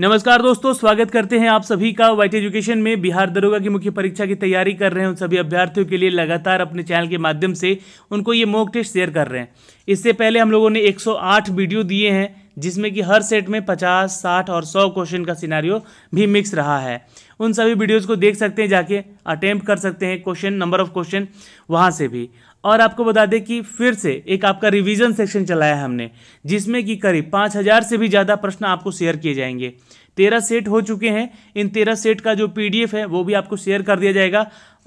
नमस्कार दोस्तों स्वागत करते हैं आप सभी का वाइट एजुकेशन में बिहार दरोगा की मुख्य परीक्षा की तैयारी कर रहे हैं उन सभी अभ्यर्थियों के लिए लगातार अपने चैनल के माध्यम से उनको ये मॉक टेस्ट शेयर कर रहे हैं इससे पहले हम लोगों ने 108 वीडियो दिए हैं जिसमें कि हर सेट में 50, 60 और 100 क्वेश्चन का सिनारियो भी मिक्स रहा है उन सभी वीडियोज़ को देख सकते हैं जाके अटैम्प्ट कर सकते हैं क्वेश्चन नंबर ऑफ क्वेश्चन वहाँ से भी और आपको बता दें कि फिर से एक आपका रिवीजन सेक्शन चलाया हमने जिसमें कि करीब पाँच हज़ार से भी ज़्यादा प्रश्न आपको शेयर किए जाएंगे तेरह सेट हो चुके हैं इन तेरह सेट का जो पीडीएफ है वो भी आपको शेयर कर दिया जाएगा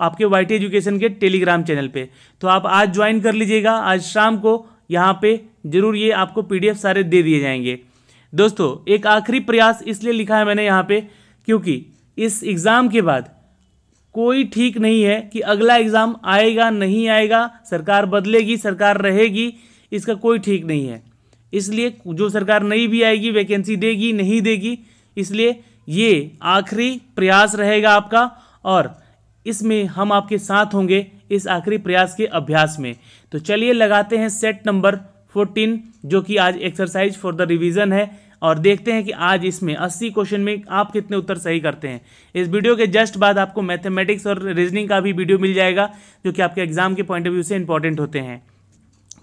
आपके वाई एजुकेशन के टेलीग्राम चैनल पे तो आप आज ज्वाइन कर लीजिएगा आज शाम को यहाँ पे जरूर ये आपको पीडीएफ सारे दे दिए जाएंगे दोस्तों एक आखिरी प्रयास इसलिए लिखा है मैंने यहाँ पे क्योंकि इस एग्ज़ाम के बाद कोई ठीक नहीं है कि अगला एग्ज़ाम आएगा नहीं आएगा सरकार बदलेगी सरकार रहेगी इसका कोई ठीक नहीं है इसलिए जो सरकार नहीं भी आएगी वैकेंसी देगी नहीं देगी इसलिए ये आखिरी प्रयास रहेगा आपका और इसमें हम आपके साथ होंगे इस आखिरी प्रयास के अभ्यास में तो चलिए लगाते हैं सेट नंबर फोर्टीन जो कि आज एक्सरसाइज फॉर द रिवीजन है और देखते हैं कि आज इसमें 80 क्वेश्चन में आप कितने उत्तर सही करते हैं इस वीडियो के जस्ट बाद आपको मैथमेटिक्स और रीजनिंग का भी वीडियो मिल जाएगा जो कि आपके एग्जाम के पॉइंट ऑफ व्यू से इंपॉर्टेंट होते हैं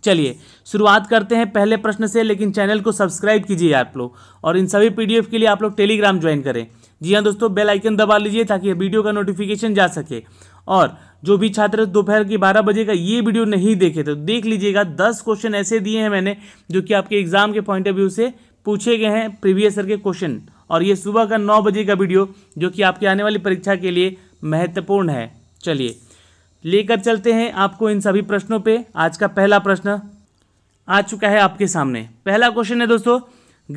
चलिए शुरुआत करते हैं पहले प्रश्न से लेकिन चैनल को सब्सक्राइब कीजिए आप लोग और इन सभी पी के लिए आप लोग टेलीग्राम ज्वाइन करें जी हाँ दोस्तों बेल आइकन दबा लीजिए ताकि वीडियो का नोटिफिकेशन जा सके और जो भी छात्र दोपहर के बारह बजे का ये वीडियो नहीं देखे तो देख लीजिएगा दस क्वेश्चन ऐसे दिए हैं मैंने जो कि आपके एग्जाम के पॉइंट ऑफ व्यू से पूछे गए हैं प्रीवियस ईयर के क्वेश्चन और ये सुबह का नौ बजे का वीडियो जो कि आपके आने वाली परीक्षा के लिए महत्वपूर्ण है चलिए लेकर चलते हैं आपको इन सभी प्रश्नों पे आज का पहला प्रश्न आ चुका है आपके सामने पहला क्वेश्चन है दोस्तों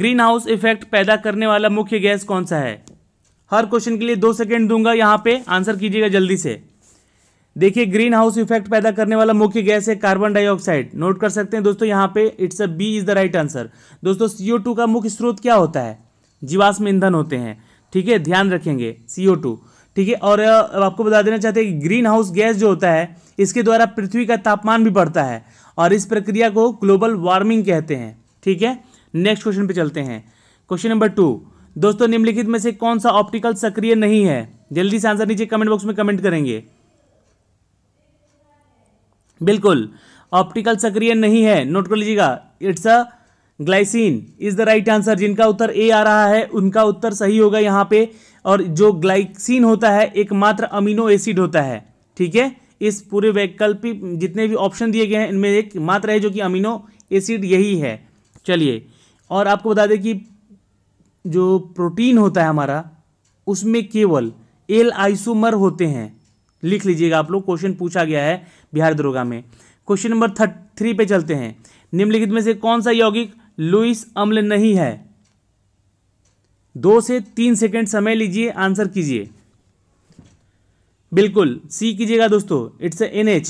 ग्रीन हाउस इफेक्ट पैदा करने वाला मुख्य गैस कौन सा है हर क्वेश्चन के लिए दो सेकेंड दूंगा यहाँ पे आंसर कीजिएगा जल्दी से देखिए ग्रीन हाउस इफेक्ट पैदा करने वाला मुख्य गैस है कार्बन डाइऑक्साइड नोट कर सकते हैं दोस्तों यहाँ पे it's a B is the right answer दोस्तों सीओ टू का मुख्य स्रोत क्या होता है जीवाश्म ईंधन होते हैं ठीक है ध्यान रखेंगे सीओ टू ठीक है और आपको बता देना चाहते हैं कि ग्रीन हाउस गैस जो होता है इसके द्वारा पृथ्वी का तापमान भी बढ़ता है और इस प्रक्रिया को ग्लोबल वार्मिंग कहते हैं ठीक है नेक्स्ट क्वेश्चन पे चलते हैं क्वेश्चन नंबर टू दोस्तों निम्नलिखित में से कौन सा ऑप्टिकल सक्रिय नहीं है जल्दी से आंसर नीचे कमेंट बॉक्स में कमेंट करेंगे बिल्कुल ऑप्टिकल सक्रिय नहीं है नोट कर लीजिएगा it's a glycine is the right answer जिनका उत्तर ए आ रहा है उनका उत्तर सही होगा यहाँ पे और जो ग्लाइसिन होता है एकमात्र अमीनो एसिड होता है ठीक है इस पूरे वैकल्पिक जितने भी ऑप्शन दिए गए हैं इनमें एक मात्र है जो कि अमीनो एसिड यही है चलिए और आपको बता दें कि जो प्रोटीन होता है हमारा उसमें केवल एल आइसोमर होते हैं लिख लीजिएगा आप लोग क्वेश्चन पूछा गया है बिहार दरोगा में क्वेश्चन नंबर थर्ट थ्री पे चलते हैं निम्नलिखित में से कौन सा यौगिक लुइस अम्ल नहीं है दो से तीन सेकेंड समय लीजिए आंसर कीजिए बिल्कुल सी कीजिएगा दोस्तों इट्स एन एच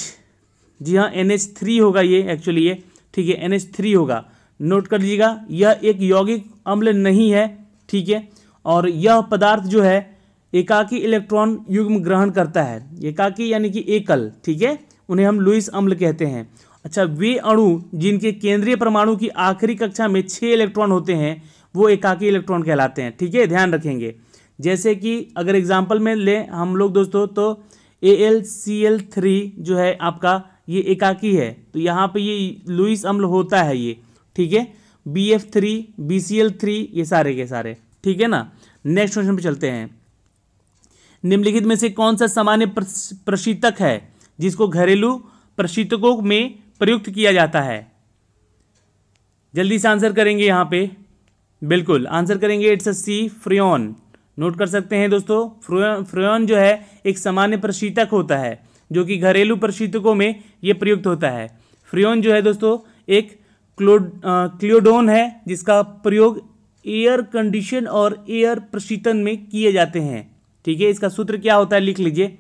जी हाँ एन एच थ्री होगा ये एक्चुअली ये ठीक है एन एच थ्री होगा नोट कर लीजिएगा यह एक यौगिक अम्ल नहीं है ठीक है और यह पदार्थ जो है एकाकी इलेक्ट्रॉन युग्म ग्रहण करता है एकाकी यानी कि एकल ठीक है उन्हें हम लुइस अम्ल कहते हैं अच्छा वे अणु जिनके केंद्रीय परमाणु की आखिरी कक्षा में छः इलेक्ट्रॉन होते हैं वो एकाकी इलेक्ट्रॉन कहलाते हैं ठीक है ध्यान रखेंगे जैसे कि अगर एग्जाम्पल में लें हम लोग दोस्तों तो A L C L three जो है आपका ये एकाकी है तो यहाँ पे ये लुइस अम्ल होता है ये ठीक है B F three B C L three ये सारे के सारे ठीक है ना नेक्स्ट क्वेश्चन पे चलते हैं निम्नलिखित में से कौन सा सामान्य प्रशीतक है जिसको घरेलू प्रशीतकों में प्रयुक्त किया जाता है जल्दी से आंसर करेंगे यहाँ पे बिल्कुल आंसर करेंगे it's a C freon note कर सकते हैं दोस्तों फ्रियोन जो है एक सामान्य प्रशीतक होता है जो कि घरेलू प्रशीतकों में ये प्रयुक्त होता है फ्रियोन जो है दोस्तों एक क्लोड क्लियोडोन है जिसका प्रयोग एयर कंडीशन और एयर प्रशीतन में किए जाते हैं ठीक है इसका सूत्र क्या होता है लिख लीजिए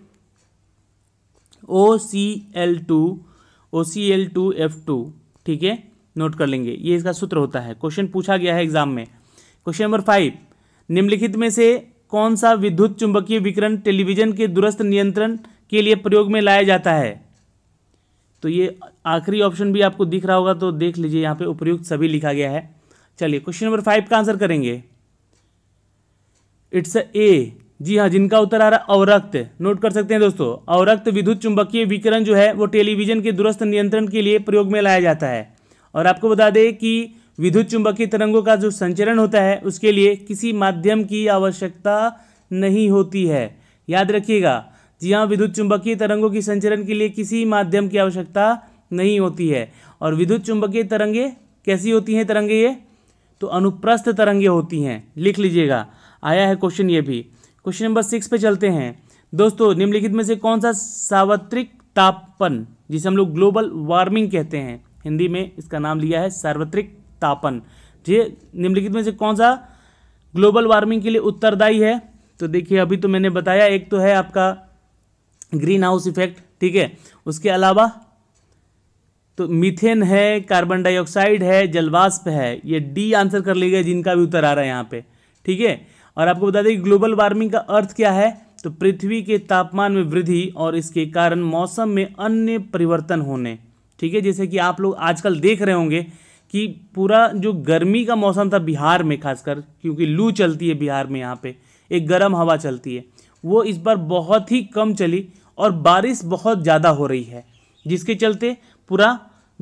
O C L two O C L two F two ठीक है नोट कर लेंगे ये इसका सूत्र होता है क्वेश्चन पूछा गया है एग्जाम में क्वेश्चन नंबर फाइव निम्नलिखित में से कौन सा विद्युत चुंबकीय विकरण टेलीविजन के दूरस्थ नियंत्रण के लिए प्रयोग में लाया जाता है तो ये आखिरी ऑप्शन भी आपको दिख रहा होगा तो देख लीजिए यहाँ पे उपयुक्त सभी लिखा गया है चलिए क्वेश्चन नंबर फाइव का आंसर करेंगे इट्स ए जी हाँ जिनका उत्तर आ रहा है अवरक्त नोट कर सकते हैं दोस्तों अवरक्त विद्युत चुंबकीय विकिरण जो है वो टेलीविजन के दुरस्थ नियंत्रण के लिए प्रयोग में लाया जाता है और आपको बता दें कि विद्युत चुंबकीय तरंगों का जो संचरण होता है उसके लिए किसी माध्यम की आवश्यकता नहीं होती है याद रखिएगा जी हाँ विद्युत चुंबकीय तरंगों की संचरण के लिए किसी माध्यम की आवश्यकता नहीं होती है और विद्युत चुंबकीय तरंगे कैसी होती हैं तरंगे ये तो अनुप्रस्थ तरंगे होती हैं लिख लीजिएगा आया है क्वेश्चन ये भी क्वेश्चन नंबर सिक्स पे चलते हैं दोस्तों निम्नलिखित में से कौन सा सार्वत्रिक तापन जिसे हम लोग ग्लोबल वार्मिंग कहते हैं हिंदी में इसका नाम लिया है सार्वत्रिक तापन ये निम्नलिखित में से कौन सा ग्लोबल वार्मिंग के लिए उत्तरदायी है तो देखिए अभी तो मैंने बताया एक तो है आपका ग्रीन हाउस इफेक्ट ठीक है उसके अलावा तो मीथेन है कार्बन डाइऑक्साइड है जलवाष्प है ये डी आंसर कर लीजिए गए जिनका भी उत्तर आ रहा है यहाँ पे ठीक है और आपको बता दें कि ग्लोबल वार्मिंग का अर्थ क्या है तो पृथ्वी के तापमान में वृद्धि और इसके कारण मौसम में अन्य परिवर्तन होने ठीक है जैसे कि आप लोग आजकल देख रहे होंगे कि पूरा जो गर्मी का मौसम था बिहार में खासकर क्योंकि लू चलती है बिहार में यहाँ पे एक गर्म हवा चलती है वो इस बार बहुत ही कम चली और बारिश बहुत ज़्यादा हो रही है जिसके चलते पूरा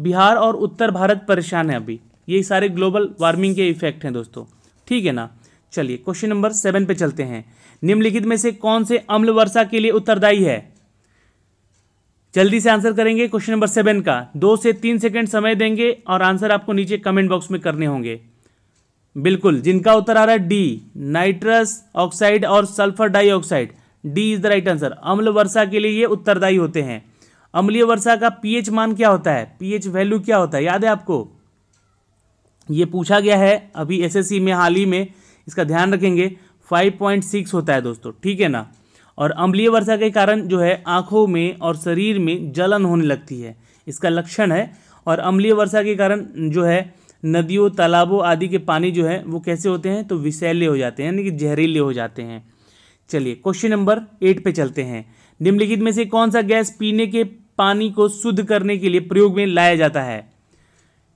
बिहार और उत्तर भारत परेशान है अभी ये सारे ग्लोबल वार्मिंग के इफेक्ट हैं दोस्तों ठीक है ना चलिए क्वेश्चन नंबर सेवन पे चलते हैं निम्नलिखित में से कौन से अम्ल वर्षा के लिए उत्तरदायी है जल्दी से आंसर करेंगे क्वेश्चन नंबर सेवन का दो से तीन सेकंड समय देंगे और आंसर आपको नीचे कमेंट बॉक्स में करने होंगे बिल्कुल जिनका उत्तर आ रहा है डी नाइट्रस ऑक्साइड और sulphur dioxide D is the right answer अम्ल वर्षा के लिए ये उत्तरदायी होते हैं अम्लीय वर्षा का पीएच मान क्या होता है पीएच वैल्यू क्या होता है याद है आपको ये पूछा गया है अभी एसएससी में हाल ही में इसका ध्यान रखेंगे 5.6 होता है दोस्तों ठीक है ना और अम्लीय वर्षा के कारण जो है आँखों में और शरीर में जलन होने लगती है इसका लक्षण है और अम्लीय वर्षा के कारण जो है नदियों तालाबों आदि के पानी जो है वो कैसे होते हैं तो विषैले हो जाते हैं यानी कि जहरीले हो जाते हैं चलिए क्वेश्चन नंबर एट पे चलते हैं निम्नलिखित में से कौन सा गैस पीने के पानी को शुद्ध करने के लिए प्रयोग में लाया जाता है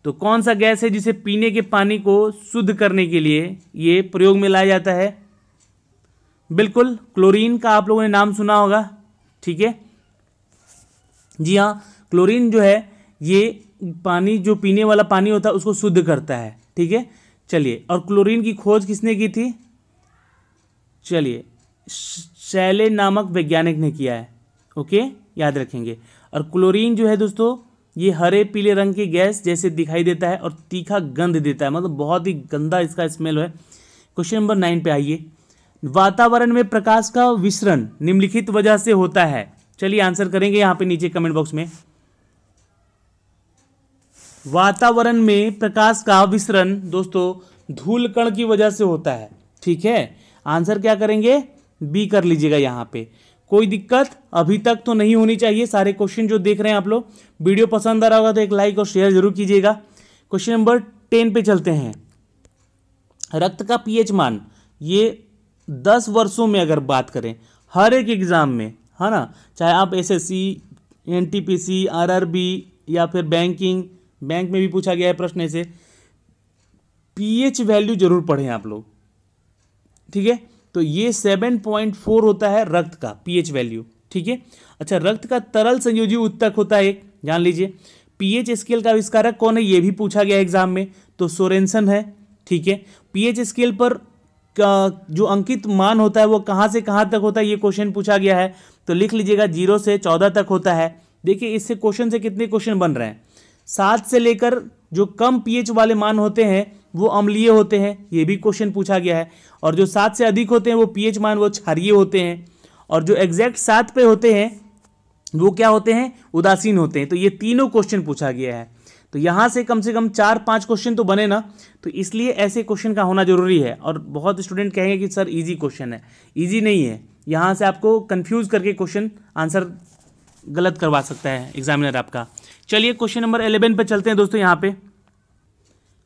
तो कौन सा गैस है जिसे पीने के पानी को शुद्ध करने के लिए ये प्रयोग में लाया जाता है बिल्कुल क्लोरीन का आप लोगों ने नाम सुना होगा ठीक है जी हाँ क्लोरीन जो है ये पानी जो पीने वाला पानी होता है उसको शुद्ध करता है ठीक है चलिए और क्लोरीन की खोज किसने की थी चलिए शैले नामक वैज्ञानिक ने किया है ओके याद रखेंगे और क्लोरीन जो है दोस्तों ये हरे पीले रंग की गैस जैसे दिखाई देता है और तीखा गंध देता है मतलब बहुत ही गंदा इसका स्मेल है क्वेश्चन नंबर नाइन पे आइए वातावरण में प्रकाश का विसरण निम्नलिखित वजह से होता है चलिए आंसर करेंगे यहाँ पे नीचे कमेंट बॉक्स में वातावरण में प्रकाश का विसरण दोस्तों धूल कण की वजह से होता है ठीक है आंसर क्या करेंगे बी कर लीजिएगा यहाँ पे कोई दिक्कत अभी तक तो नहीं होनी चाहिए सारे क्वेश्चन जो देख रहे हैं आप लोग वीडियो पसंद आ रहा होगा तो एक लाइक और शेयर जरूर कीजिएगा क्वेश्चन नंबर टेन पे चलते हैं रक्त का पीएच मान ये दस वर्षों में अगर बात करें हर एक एग्ज़ाम में है ना चाहे आप एसएससी एनटीपीसी आरआरबी या फिर बैंकिंग बैंक में भी पूछा गया है प्रश्न ऐसे पीएच वैल्यू जरूर पढ़ें आप लोग ठीक है तो ये सेवन पॉइंट फोर होता है रक्त का पीएच वैल्यू ठीक है अच्छा रक्त का तरल संयोजी उत्तक होता है एक जान लीजिए पीएच स्केल का आविष्कारक कौन है ये भी पूछा गया एग्जाम में तो सोरेंसन है ठीक है पीएच स्केल पर का जो अंकित मान होता है वो कहाँ से कहाँ तक होता है ये क्वेश्चन पूछा गया है तो लिख लीजिएगा जीरो से चौदह तक होता है देखिए इससे क्वेश्चन से कितने क्वेश्चन बन रहे हैं सात से लेकर जो कम पीएच वाले मान होते हैं वो अम्लीय होते हैं ये भी क्वेश्चन पूछा गया है और जो सात से अधिक होते हैं वो पीएच मान वो क्षारिय होते हैं और जो एग्जैक्ट सात पे होते हैं वो क्या होते हैं उदासीन होते हैं तो ये तीनों क्वेश्चन पूछा गया है तो यहाँ से कम से कम चार पाँच क्वेश्चन तो बने ना तो इसलिए ऐसे क्वेश्चन का होना जरूरी है और बहुत स्टूडेंट कहेंगे कि सर ईजी क्वेश्चन है ईजी नहीं है यहाँ से आपको कन्फ्यूज करके क्वेश्चन आंसर गलत करवा सकता है एग्जामिनर आपका चलिए क्वेश्चन नंबर एलेवन पर चलते हैं दोस्तों यहाँ पे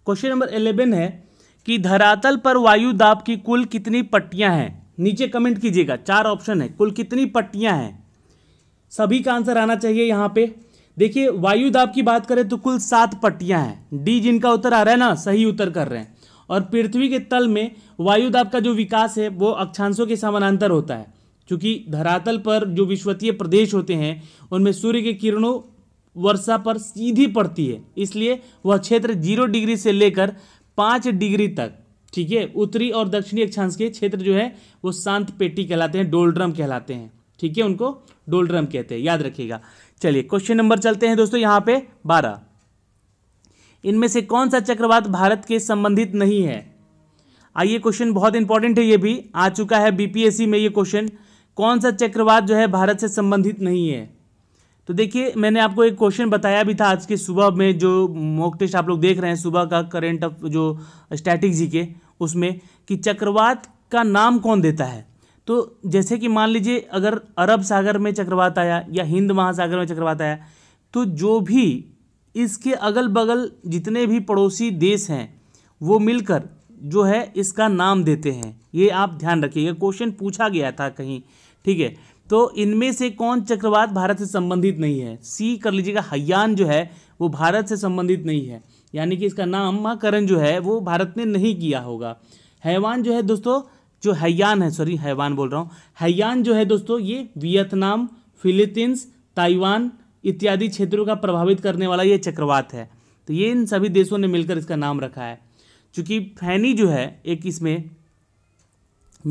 क्वेश्चन नंबर इलेवन है कि धरातल पर वायु दाब की कुल कितनी पट्टियां हैं नीचे कमेंट कीजिएगा चार ऑप्शन है कुल कितनी पट्टियां हैं सभी का आंसर आना चाहिए यहाँ पे देखिए वायु दाब की बात करें तो कुल सात पट्टियां हैं डी जिनका उत्तर आ रहा है ना सही उत्तर कर रहे हैं और पृथ्वी के तल में वायु दाब का जो विकास है वो अक्षांशों के समानांतर होता है क्योंकि धरातल पर जो विश्वतीय प्रदेश होते हैं उनमें सूर्य के किरणों वर्षा पर सीधी पड़ती है इसलिए वह क्षेत्र जीरो डिग्री से लेकर पाँच डिग्री तक ठीक है उत्तरी और दक्षिणी अक्षांश के क्षेत्र जो है वो शांत पेटी कहलाते हैं डोलड्रम कहलाते हैं ठीक है उनको डोलड्रम कहते हैं याद रखिएगा चलिए क्वेश्चन नंबर चलते हैं दोस्तों यहाँ पे बारह इनमें से कौन सा चक्रवात भारत के संबंधित नहीं है आइए क्वेश्चन बहुत इंपॉर्टेंट है ये भी आ चुका है बीपीएससी e में ये क्वेश्चन कौन सा चक्रवात जो है भारत से संबंधित नहीं है तो देखिए मैंने आपको एक क्वेश्चन बताया भी था आज के सुबह में जो मॉक टेस्ट आप लोग देख रहे हैं सुबह का करेंट जो स्टैटिक जी के उसमें कि चक्रवात का नाम कौन देता है तो जैसे कि मान लीजिए अगर अरब सागर में चक्रवात आया या हिंद महासागर में चक्रवात आया तो जो भी इसके अगल बगल जितने भी पड़ोसी देश हैं वो मिलकर जो है इसका नाम देते हैं ये आप ध्यान रखिएगा क्वेश्चन पूछा गया था कहीं ठीक है तो इनमें से कौन चक्रवात भारत से संबंधित नहीं है सी कर लीजिएगा हयान जो है वो भारत से संबंधित नहीं है यानी कि इसका नामकरण जो है वो भारत ने नहीं किया होगा हैवान जो है दोस्तों जो हैयान है सॉरी हैवान बोल रहा हूँ हैयान जो है दोस्तों ये वियतनाम फिलीपींस ताइवान इत्यादि क्षेत्रों का प्रभावित करने वाला ये चक्रवात है तो ये इन सभी देशों ने मिलकर इसका नाम रखा है चूँकि फैनी जो है एक इसमें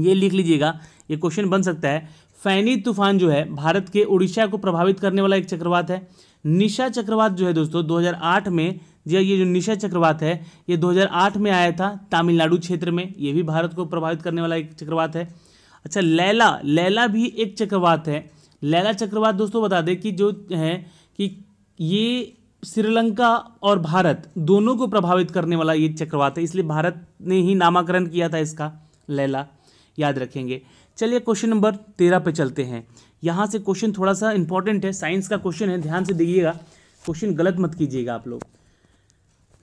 ये लिख लीजिएगा ये क्वेश्चन बन सकता है फैनी तूफान जो है भारत के उड़ीसा को प्रभावित करने वाला एक चक्रवात है निशा चक्रवात जो है दोस्तों 2008 में जी ये जो निशा चक्रवात है ये 2008 में आया था तमिलनाडु क्षेत्र में ये भी भारत को प्रभावित करने वाला एक चक्रवात है अच्छा लैला लैला भी एक चक्रवात है लैला चक्रवात दोस्तों बता दें कि जो है कि ये श्रीलंका और भारत दोनों को प्रभावित करने वाला ये चक्रवात है इसलिए भारत ने ही नामाकरण किया था इसका लैला याद रखेंगे चलिए क्वेश्चन नंबर तेरह पे चलते हैं यहाँ से क्वेश्चन थोड़ा सा इंपॉर्टेंट है साइंस का क्वेश्चन है ध्यान से देखिएगा क्वेश्चन गलत मत कीजिएगा आप लोग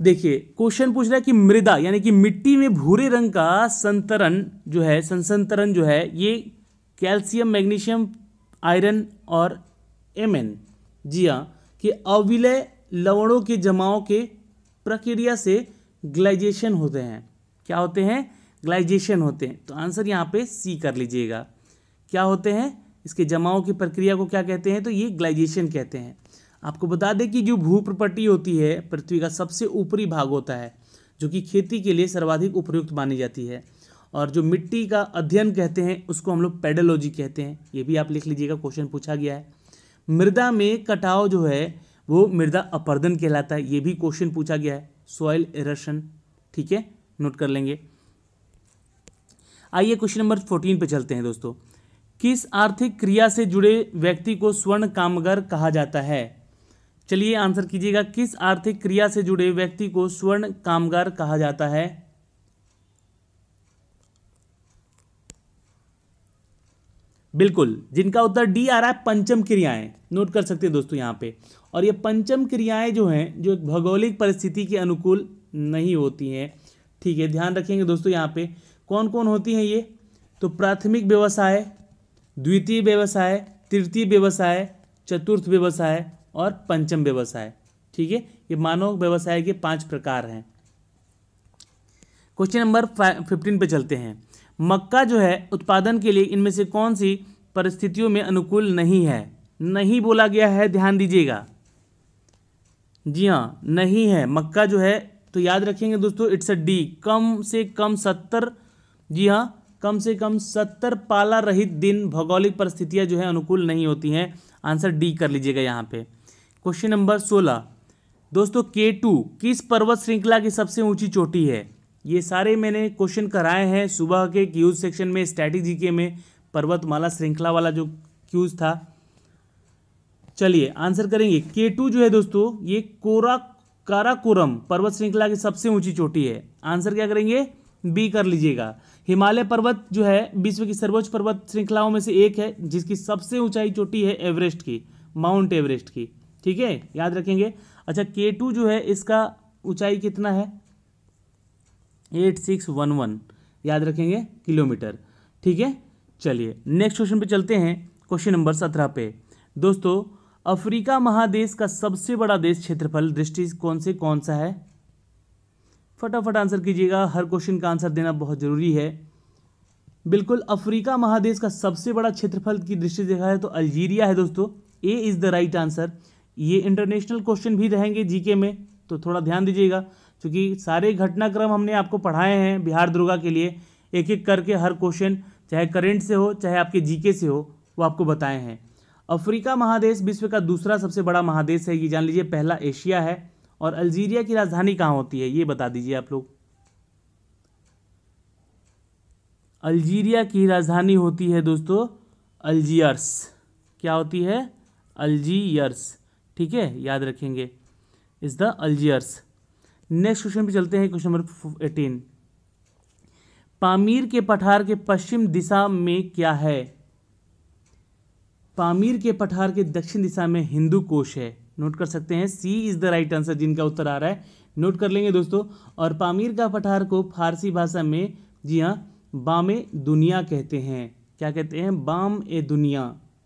देखिए क्वेश्चन पूछ रहा है कि मृदा यानी कि मिट्टी में भूरे रंग का संतरण जो है संसंतरण जो है ये कैल्शियम मैग्नीशियम आयरन और एम एन जी हाँ कि अविलय लवणों के जमाव के प्रक्रिया से ग्लाइजेशन होते हैं क्या होते हैं ग्लाइजेशन होते हैं तो आंसर यहाँ पे सी कर लीजिएगा क्या होते हैं इसके जमाओ की प्रक्रिया को क्या कहते हैं तो ये ग्लाइजेशन कहते हैं आपको बता दें कि जो भू प्रपट्टी होती है पृथ्वी का सबसे ऊपरी भाग होता है जो कि खेती के लिए सर्वाधिक उपयुक्त मानी जाती है और जो मिट्टी का अध्ययन कहते हैं उसको हम लोग पेडोलॉजी कहते हैं ये भी आप लिख लीजिएगा क्वेश्चन पूछा गया है मृदा में कटाव जो है वो मृदा अपर्दन कहलाता है ये भी क्वेश्चन पूछा गया है सॉइल एरशन ठीक है नोट कर लेंगे आइए क्वेश्चन नंबर फोर्टीन पे चलते हैं दोस्तों किस आर्थिक क्रिया से जुड़े व्यक्ति को स्वर्ण कामगार कहा जाता है चलिए आंसर कीजिएगा किस आर्थिक क्रिया से जुड़े व्यक्ति को स्वर्ण कामगार कहा जाता है बिल्कुल जिनका उत्तर डी आ रहा है पंचम क्रियाएं नोट कर सकते हैं दोस्तों यहां पे और ये पंचम क्रियाएं जो हैं जो भौगोलिक परिस्थिति के अनुकूल नहीं होती हैं ठीक है ध्यान रखेंगे दोस्तों यहां पे कौन कौन होती हैं ये तो प्राथमिक व्यवसाय द्वितीय व्यवसाय तृतीय व्यवसाय चतुर्थ व्यवसाय और पंचम व्यवसाय ठीक है ये मानव व्यवसाय के पांच प्रकार हैं क्वेश्चन नंबर फिफ्टीन पे चलते हैं मक्का जो है उत्पादन के लिए इनमें से कौन सी परिस्थितियों में अनुकूल नहीं है नहीं बोला गया है ध्यान दीजिएगा जी हाँ नहीं है मक्का जो है तो याद रखेंगे दोस्तों इट्स अ डी कम से कम सत्तर जी हाँ कम से कम सत्तर पाला रहित दिन भौगोलिक परिस्थितियाँ जो है अनुकूल नहीं होती हैं आंसर डी कर लीजिएगा यहाँ पे क्वेश्चन नंबर सोलह दोस्तों के टू किस पर्वत श्रृंखला की सबसे ऊंची चोटी है ये सारे मैंने क्वेश्चन कराए हैं सुबह के क्यूज सेक्शन में स्ट्रैटेजी के में पर्वतमाला श्रृंखला वाला जो क्यूज था चलिए आंसर करेंगे के टू जो है दोस्तों ये कोरा काराकोरम पर्वत श्रृंखला की सबसे ऊंची चोटी है आंसर क्या करेंगे बी कर लीजिएगा हिमालय पर्वत जो है विश्व की सर्वोच्च पर्वत श्रृंखलाओं में से एक है जिसकी सबसे ऊंचाई चोटी है एवरेस्ट की माउंट एवरेस्ट की ठीक है याद रखेंगे अच्छा के टू जो है इसका ऊंचाई कितना है एट सिक्स वन वन याद रखेंगे किलोमीटर ठीक है चलिए नेक्स्ट क्वेश्चन पे चलते हैं क्वेश्चन नंबर सत्रह पे दोस्तों अफ्रीका महादेश का सबसे बड़ा देश क्षेत्रफल दृष्टि कौन से कौन सा है फटाफट आंसर कीजिएगा हर क्वेश्चन का आंसर देना बहुत ज़रूरी है बिल्कुल अफ्रीका महादेश का सबसे बड़ा क्षेत्रफल की दृष्टि देखा है तो अल्जीरिया है दोस्तों A is the right answer ये इंटरनेशनल क्वेश्चन भी रहेंगे जीके में तो थोड़ा ध्यान दीजिएगा क्योंकि सारे घटनाक्रम हमने आपको पढ़ाए हैं बिहार दुर्गा के लिए एक एक करके हर क्वेश्चन चाहे करेंट से हो चाहे आपके जीके से हो वो आपको बताए हैं अफ्रीका महादेश विश्व का दूसरा सबसे बड़ा महादेश है ये जान लीजिए पहला एशिया है और अल्जीरिया की राजधानी कहाँ होती है ये बता दीजिए आप लोग अल्जीरिया की राजधानी होती है दोस्तों अल्जियर्स क्या होती है अल्जियर्स ठीक है याद रखेंगे is the Algiers next question पे चलते हैं क्वेश्चन नंबर एटीन पामीर के पठार के पश्चिम दिशा में क्या है पामीर के पठार के दक्षिण दिशा में हिंदू कोश है नोट कर सकते हैं C is the right answer जिनका उत्तर आ रहा है नोट कर लेंगे दोस्तों और पामीर का पठार को फारसी भाषा में जी हाँ बाम दुनिया कहते हैं क्या कहते हैं बाम ए दुनिया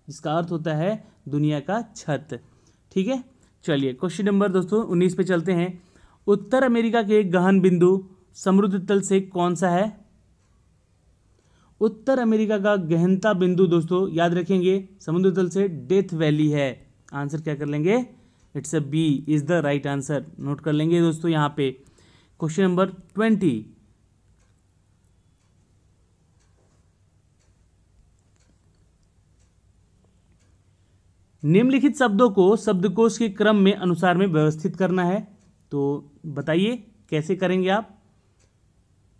जिसका अर्थ होता है दुनिया का छत ठीक है चलिए क्वेश्चन नंबर दोस्तों उन्नीस पे चलते हैं उत्तर अमेरिका के गहन बिंदु समुद्र तल से कौन सा है उत्तर अमेरिका का गहनता बिंदु दोस्तों याद रखेंगे समुद्र तल से डेथ वैली है आंसर क्या कर लेंगे it's a B is the right answer note कर लेंगे दोस्तों यहां पे क्वेश्चन नंबर ट्वेंटी निम्नलिखित शब्दों को शब्दकोश के क्रम में अनुसार में व्यवस्थित करना है तो बताइए कैसे करेंगे आप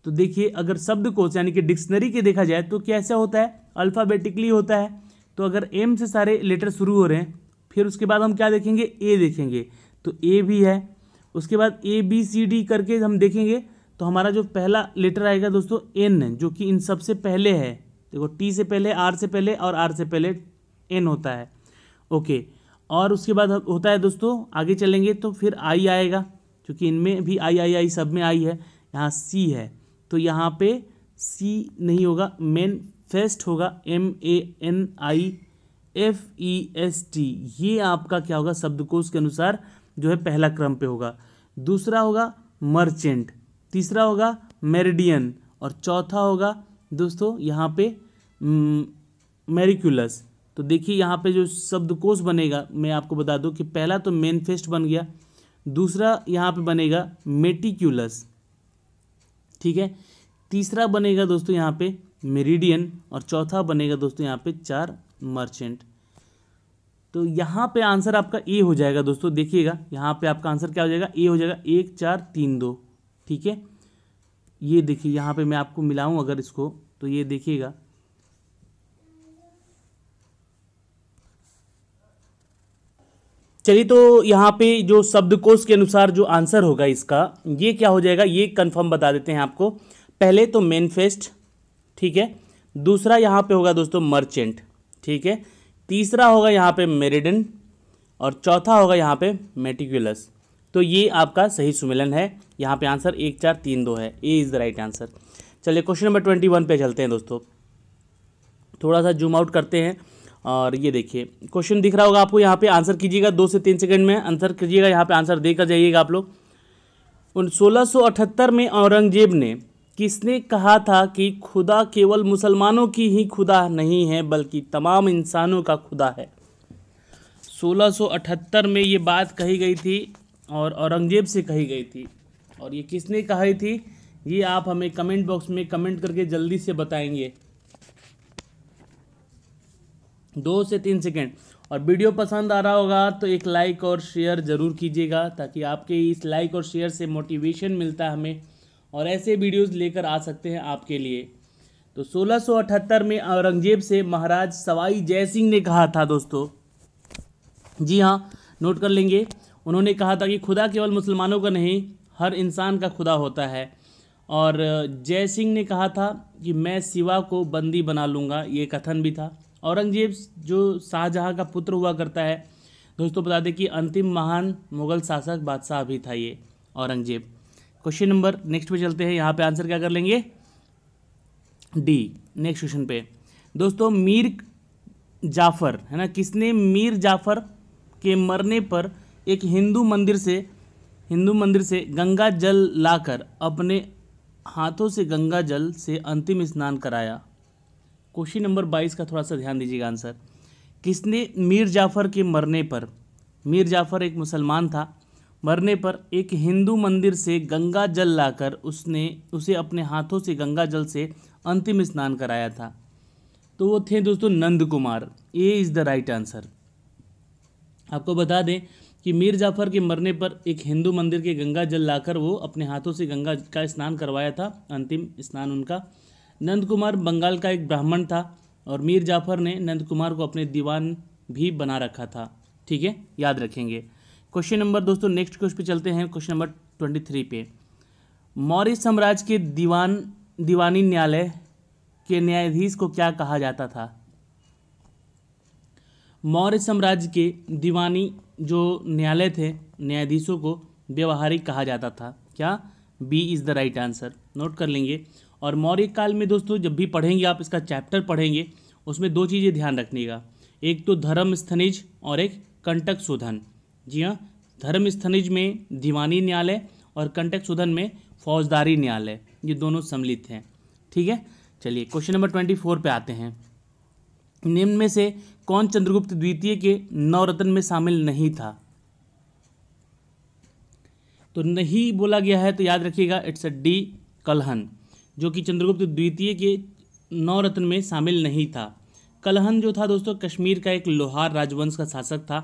तो देखिए अगर शब्दकोश यानी कि डिक्शनरी के देखा जाए तो कैसा होता है अल्फ़ाबेटिकली होता है तो अगर एम से सारे लेटर शुरू हो रहे हैं फिर उसके बाद हम क्या देखेंगे ए देखेंगे तो ए भी है उसके बाद ए बी सी डी करके हम देखेंगे तो हमारा जो पहला लेटर आएगा दोस्तों एन जो कि इन सबसे पहले है देखो टी से पहले आर से पहले और आर से पहले एन होता है ओके और उसके बाद होता है दोस्तों आगे चलेंगे तो फिर आई आएगा क्योंकि इनमें भी आई आई आई सब में आई है यहाँ सी है तो यहाँ पे सी नहीं होगा मेन फेस्ट होगा M A N I F E S T ये आपका क्या होगा शब्दकोश के अनुसार जो है पहला क्रम पे होगा दूसरा होगा मर्चेंट तीसरा होगा मेरिडियन और चौथा होगा दोस्तों यहाँ पे मेरिकुलस हम्म, तो देखिए यहाँ पे जो शब्दकोश बनेगा मैं आपको बता दूँ कि पहला तो मेनफेस्ट बन गया दूसरा यहाँ पे बनेगा मेटिक्यूलस ठीक है तीसरा बनेगा दोस्तों यहाँ पे मेरिडियन और चौथा बनेगा दोस्तों यहाँ पे चार मर्चेंट तो यहाँ पे आंसर आपका ए हो जाएगा दोस्तों देखिएगा यहाँ पे आपका आंसर क्या हो जाएगा ए हो जाएगा एक चार तीन दो ठीक है ये देखिए यहाँ पे मैं आपको मिलाऊँ अगर इसको तो ये देखिएगा चलिए तो यहाँ पे जो शब्दकोश के अनुसार जो आंसर होगा इसका ये क्या हो जाएगा ये कंफर्म बता देते हैं आपको पहले तो मेनफेस्ट ठीक है दूसरा यहाँ पे होगा दोस्तों मर्चेंट ठीक है तीसरा होगा यहाँ पे मेरिडन और चौथा होगा यहाँ पे मेटिकुलस तो ये आपका सही सुमेलन है यहाँ पे आंसर एक चार तीन दो है A is the right answer चलिए क्वेश्चन नंबर ट्वेंटी वन पे चलते हैं दोस्तों थोड़ा सा जूम आउट करते हैं और ये देखिए क्वेश्चन दिख रहा होगा आपको यहाँ पे आंसर कीजिएगा दो से तीन सेकंड में आंसर कीजिएगा यहाँ पे आंसर देकर जाइएगा आप लोग उन सोलह में औरंगजेब ने किसने कहा था कि खुदा केवल मुसलमानों की ही खुदा नहीं है बल्कि तमाम इंसानों का खुदा है 1678 में ये बात कही गई थी और औरंगजेब से कही गई थी और ये किसने कही थी ये आप हमें कमेंट बॉक्स में कमेंट करके जल्दी से बताएंगे दो से तीन सेकेंड और वीडियो पसंद आ रहा होगा तो एक लाइक और शेयर ज़रूर कीजिएगा ताकि आपके इस लाइक और शेयर से मोटिवेशन मिलता है हमें और ऐसे वीडियोस लेकर आ सकते हैं आपके लिए तो 1678 में औरंगजेब से महाराज सवाई जय सिंह ने कहा था दोस्तों जी हाँ नोट कर लेंगे उन्होंने कहा था कि खुदा केवल मुसलमानों का नहीं हर इंसान का खुदा होता है और जय सिंह ने कहा था कि मैं शिवा को बंदी बना लूँगा ये कथन भी था औरंगजेब जो शाहजहाँ का पुत्र हुआ करता है दोस्तों बता दें कि अंतिम महान मुग़ल शासक बादशाह भी था ये औरंगजेब क्वेश्चन नंबर नेक्स्ट पे चलते हैं यहाँ पे आंसर क्या कर लेंगे डी नेक्स्ट क्वेश्चन पे दोस्तों मीर जाफर है ना किसने मीर जाफर के मरने पर एक हिंदू मंदिर से हिंदू मंदिर से गंगा जल लाकर अपने हाथों से गंगा जल से अंतिम स्नान कराया क्वेश्चन नंबर बाईस का थोड़ा सा ध्यान दीजिएगा आंसर किसने मीर जाफर के मरने पर मीर जाफर एक मुसलमान था मरने पर एक हिंदू मंदिर से गंगा जल लाकर उसने उसे अपने हाथों से गंगा जल से अंतिम स्नान कराया था तो वो थे दोस्तों Nand Kumar A is the right answer आपको बता दें कि मीर जाफर के मरने पर एक हिंदू मंदिर के गंगा जल लाकर वो अपने हाथों से गंगा का स्नान करवाया था अंतिम स्नान उनका नंद कुमार बंगाल का एक ब्राह्मण था और मीर जाफर ने नंद कुमार को अपने दीवान भी बना रखा था ठीक है याद रखेंगे क्वेश्चन नंबर दोस्तों नेक्स्ट क्वेश्चन पे चलते हैं क्वेश्चन नंबर ट्वेंटी थ्री पे मौर्य साम्राज्य के दीवान दीवानी न्यायालय के न्यायाधीश को क्या कहा जाता था मौर्य साम्राज्य के दीवानी जो न्यायालय थे न्यायाधीशों को व्यवहारिक कहा जाता था क्या B is the right answer note कर लेंगे और मौर्य काल में दोस्तों जब भी पढ़ेंगे आप इसका चैप्टर पढ़ेंगे उसमें दो चीज़ें ध्यान रखने का एक तो धर्म स्थनिज और एक कंटक शोधन जी हाँ धर्म स्थनिज में दीवानी न्यायालय और कंटक सुधन में फौजदारी न्यायालय ये दोनों सम्मिलित हैं ठीक है चलिए क्वेश्चन नंबर ट्वेंटी फोर पर आते हैं निम्न में से कौन चंद्रगुप्त द्वितीय के नवरत्न में शामिल नहीं था तो नहीं बोला गया है तो याद रखिएगा इट्स अ डी कलहन जो कि चंद्रगुप्त द्वितीय के नवरत्न में शामिल नहीं था कलहन जो था दोस्तों कश्मीर का एक लोहार राजवंश का शासक था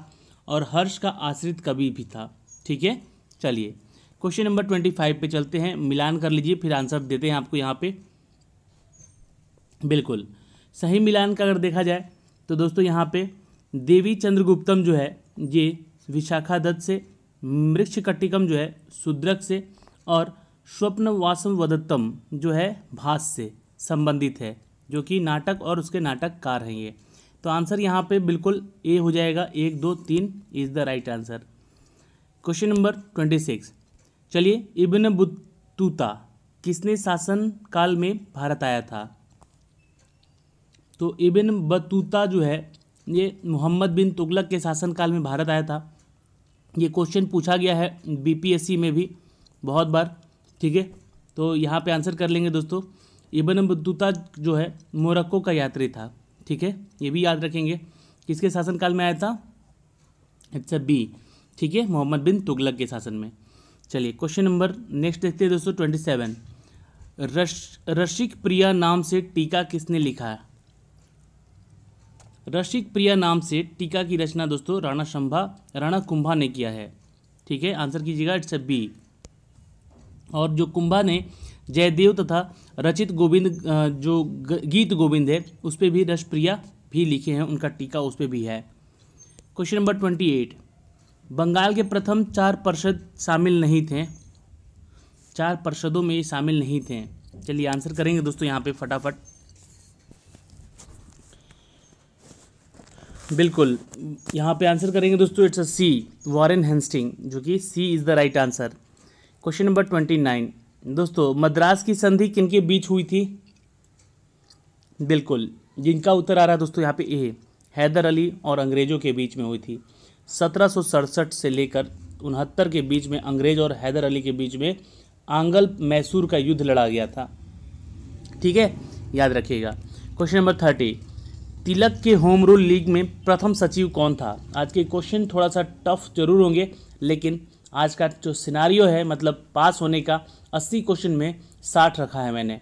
और हर्ष का आश्रित कवि भी था ठीक है चलिए क्वेश्चन नंबर ट्वेंटी फाइव पर चलते हैं मिलान कर लीजिए फिर आंसर देते हैं आपको यहाँ पे बिल्कुल सही मिलान का अगर देखा जाए तो दोस्तों यहाँ पे देवी चंद्रगुप्तम जो है ये विशाखा दत्त से मृक्ष कट्टिकम जो है सुद्रक से और स्वप्न वासम वदत्तम जो है भास से संबंधित है जो कि नाटक और उसके नाटककार हैं ये तो आंसर यहाँ पे बिल्कुल ए हो जाएगा एक दो तीन is the right answer question number twenty six चलिए इब्न बुतूता किसने शासन काल में भारत आया था तो इब्न बतूता जो है ये मोहम्मद बिन तुगलक के शासनकाल में भारत आया था ये क्वेश्चन पूछा गया है बीपीएससी में भी बहुत बार ठीक है तो यहाँ पे आंसर कर लेंगे दोस्तों इबन बतूता जो है मोरक्को का यात्री था ठीक है ये भी याद रखेंगे किसके शासनकाल में आया था अच्छा बी ठीक है मोहम्मद बिन तुगलक के शासन में चलिए क्वेश्चन नंबर नेक्स्ट देखते हैं दोस्तों ट्वेंटी सेवन रश रशिक प्रिया नाम से टीका किसने लिखा है रशिक प्रिया नाम से टीका की रचना दोस्तों राणा शंभा राणा कुंभा ने किया है ठीक है आंसर कीजिएगा इट्स बी और जो कुंभा ने जयदेव तथा रचित गोविंद जो गीत गोविंद है उस पर भी रसप्रिया भी लिखे हैं उनका टीका उस पर भी है question number twenty eight Bengal के प्रथम चार पर्षद शामिल नहीं थे चार पर्षदों में ये शामिल नहीं थे चलिए आंसर करेंगे दोस्तों यहाँ पे फटाफट बिल्कुल यहाँ पे आंसर करेंगे दोस्तों it's a C Warren Hastings जो कि C is the right answer question number twenty nine दोस्तों मद्रास की संधि किनके बीच हुई थी बिल्कुल जिनका उत्तर आ रहा है दोस्तों यहाँ पे ए हैदर अली और अंग्रेज़ों के बीच में हुई थी सत्रह से लेकर उनहत्तर के बीच में अंग्रेज और हैदर अली के बीच में आंगल मैसूर का युद्ध लड़ा गया था ठीक है याद रखिएगा क्वेश्चन नंबर थर्टी तिलक के होम रूल लीग में प्रथम सचिव कौन था आज के क्वेश्चन थोड़ा सा टफ जरूर होंगे लेकिन आज का जो सिनारियो है मतलब पास होने का अस्सी क्वेश्चन में साठ रखा है मैंने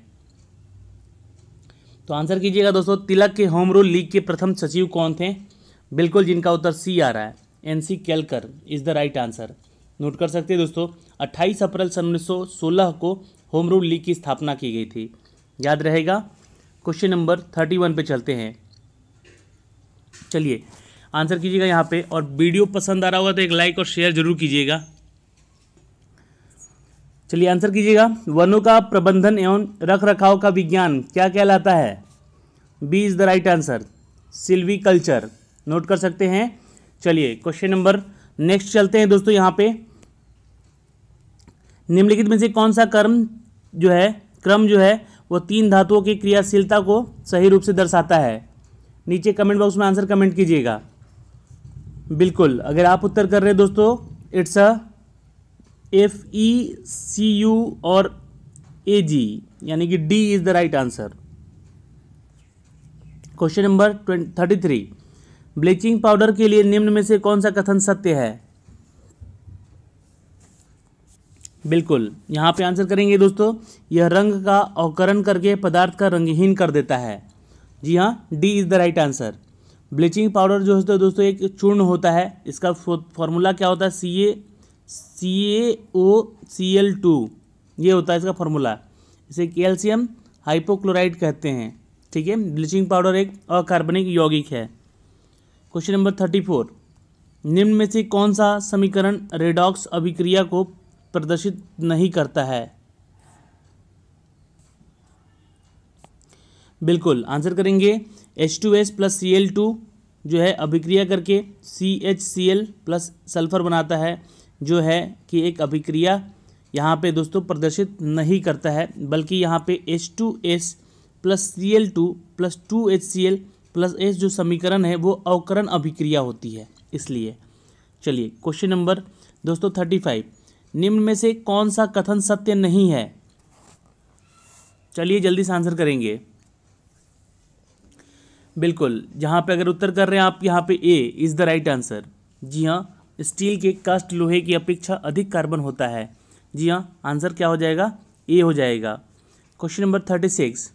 तो आंसर कीजिएगा दोस्तों तिलक के होम रूल लीग के प्रथम सचिव कौन थे बिल्कुल जिनका उत्तर सी आ रहा है N C Kelkar is the right answer note कर सकते हैं दोस्तों 28 अप्रैल सन उन्नीस को होम रूल लीग की स्थापना की गई थी याद रहेगा क्वेश्चन नंबर 31 पे चलते हैं चलिए आंसर कीजिएगा यहाँ पे और वीडियो पसंद आ रहा होगा तो एक लाइक और शेयर जरूर कीजिएगा चलिए आंसर कीजिएगा वनों का प्रबंधन एवं रख रखाव का विज्ञान क्या कहलाता है B is the right answer silviculture note कर सकते हैं चलिए क्वेश्चन नंबर नेक्स्ट चलते हैं दोस्तों यहाँ पे निम्नलिखित में से कौन सा कर्म जो है क्रम जो है वो तीन धातुओं की क्रियाशीलता को सही रूप से दर्शाता है नीचे कमेंट बॉक्स में आंसर कमेंट कीजिएगा बिल्कुल अगर आप उत्तर कर रहे हैं दोस्तों it's a F E C U और ए जी यानी कि D is the right answer question number thirty three bleaching powder के लिए निम्न में से कौन सा कथन सत्य है बिल्कुल यहाँ पे आंसर करेंगे दोस्तों यह रंग का अवकरण करके पदार्थ का रंगहीन कर देता है जी हाँ D is the right answer bleaching powder जो है दोस्तों एक चूर्ण होता है इसका फॉर्मूला क्या होता है सी ए सी ए ओ सी एल टू ये होता है इसका फॉर्मूला इसे कैल्शियम हाइपोक्लोराइड कहते हैं ठीक है ब्लीचिंग पाउडर एक अकार्बनिक यौगिक है क्वेश्चन नंबर थर्टी फोर निम्न में से कौन सा समीकरण रेडॉक्स अभिक्रिया को प्रदर्शित नहीं करता है बिल्कुल आंसर करेंगे H two S plus C L two जो है अभिक्रिया करके C H C L plus sulphur बनाता है जो है कि एक अभिक्रिया यहाँ पे दोस्तों प्रदर्शित नहीं करता है बल्कि यहाँ पे H two S plus C L two plus two H C L plus S जो समीकरण है वो अवकरण अभिक्रिया होती है इसलिए चलिए क्वेश्चन नंबर दोस्तों थर्टी फाइव निम्न में से कौन सा कथन सत्य नहीं है चलिए जल्दी से आंसर करेंगे बिल्कुल जहाँ पे अगर उत्तर कर रहे हैं आप यहाँ पे A is the right answer जी हाँ स्टील के कास्ट लोहे की अपेक्षा अधिक कार्बन होता है जी हाँ आंसर क्या हो जाएगा ए हो जाएगा क्वेश्चन नंबर थर्टी सिक्स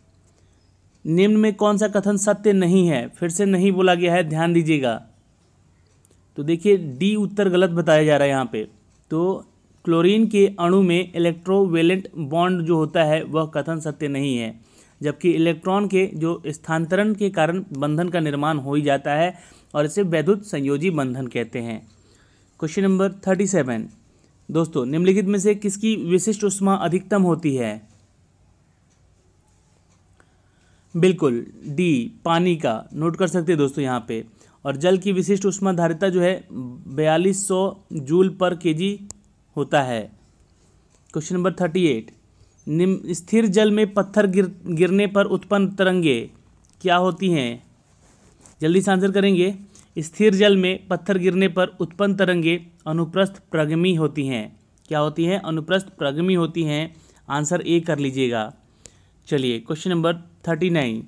निम्न में कौन सा कथन सत्य नहीं है फिर से नहीं बोला गया है ध्यान दीजिएगा तो देखिए डी उत्तर गलत बताया जा रहा है यहाँ पे तो क्लोरीन के अणु में इलेक्ट्रोवेलेंट बॉन्ड जो होता है वह कथन सत्य नहीं है जबकि इलेक्ट्रॉन के जो स्थानांतरण के कारण बंधन का निर्माण हो ही जाता है और इसे वैद्युत संयोजी बंधन कहते हैं क्वेश्चन नंबर थर्टी सेवन दोस्तों निम्नलिखित में से किसकी विशिष्ट उष्मा अधिकतम होती है बिल्कुल डी पानी का नोट कर सकते हैं दोस्तों यहाँ पे और जल की विशिष्ट उष्मा धारिता जो है बयालीस सौ जूल पर केजी होता है क्वेश्चन नंबर थर्टी एट निम्न स्थिर जल में पत्थर गिर गिरने पर उत्पन्न तरंगे क्या होती हैं जल्दी से आंसर करेंगे स्थिर जल में पत्थर गिरने पर उत्पन्न तरंगे अनुप्रस्थ प्रगमी होती हैं क्या होती हैं अनुप्रस्थ प्रगमी होती हैं आंसर ए कर लीजिएगा चलिए क्वेश्चन नंबर थर्टी नाइन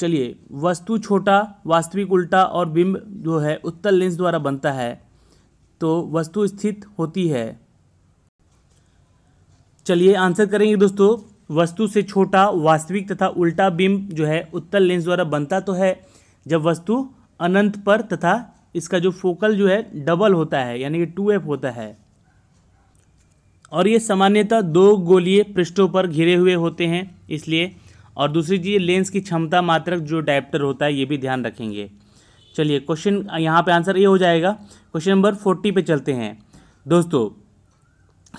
चलिए वस्तु छोटा वास्तविक उल्टा और बिंब जो है उत्तल लेंस द्वारा बनता है तो वस्तु स्थित होती है चलिए आंसर करेंगे दोस्तों वस्तु से छोटा वास्तविक तथा उल्टा बिंब जो है उत्तल लेंस द्वारा बनता तो है जब वस्तु अनंत पर तथा इसका जो फोकल जो है डबल होता है यानी कि टू एफ होता है और ये सामान्यतः दो गोलीय पृष्ठों पर घिरे हुए होते हैं इसलिए और दूसरी चीज़ लेंस की क्षमता मात्रक जो डायप्टर होता है ये भी ध्यान रखेंगे चलिए क्वेश्चन यहाँ पे आंसर ये हो जाएगा क्वेश्चन नंबर फोर्टी पे चलते हैं दोस्तों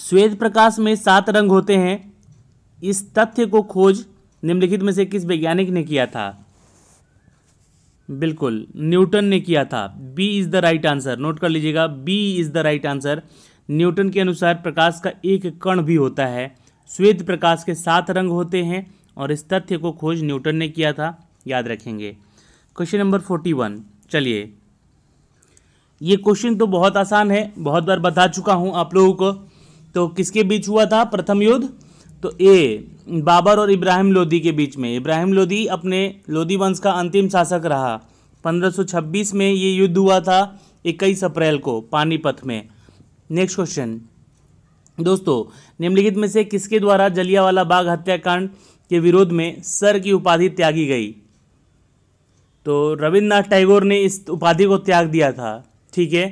श्वेत प्रकाश में सात रंग होते हैं इस तथ्य को खोज निम्नलिखित में से किस वैज्ञानिक ने किया था बिल्कुल न्यूटन ने किया था B is the right answer note कर लीजिएगा B is the right answer Newton के अनुसार प्रकाश का एक कण भी होता है श्वेत प्रकाश के सात रंग होते हैं और इस तथ्य को खोज न्यूटन ने किया था याद रखेंगे क्वेश्चन नंबर फोर्टी वन चलिए ये क्वेश्चन तो बहुत आसान है बहुत बार बता चुका हूँ आप लोगों को तो किसके बीच हुआ था प्रथम युद्ध तो ए बाबर और इब्राहिम लोदी के बीच में इब्राहिम लोदी अपने लोदी वंश का अंतिम शासक रहा 1526 में ये युद्ध हुआ था 21 अप्रैल को पानीपत में नेक्स्ट क्वेश्चन दोस्तों निम्नलिखित में से किसके द्वारा जलियावाला बाग हत्याकांड के विरोध में सर की उपाधि त्यागी गई तो रविन्द्रनाथ टैगोर ने इस उपाधि को त्याग दिया था ठीक है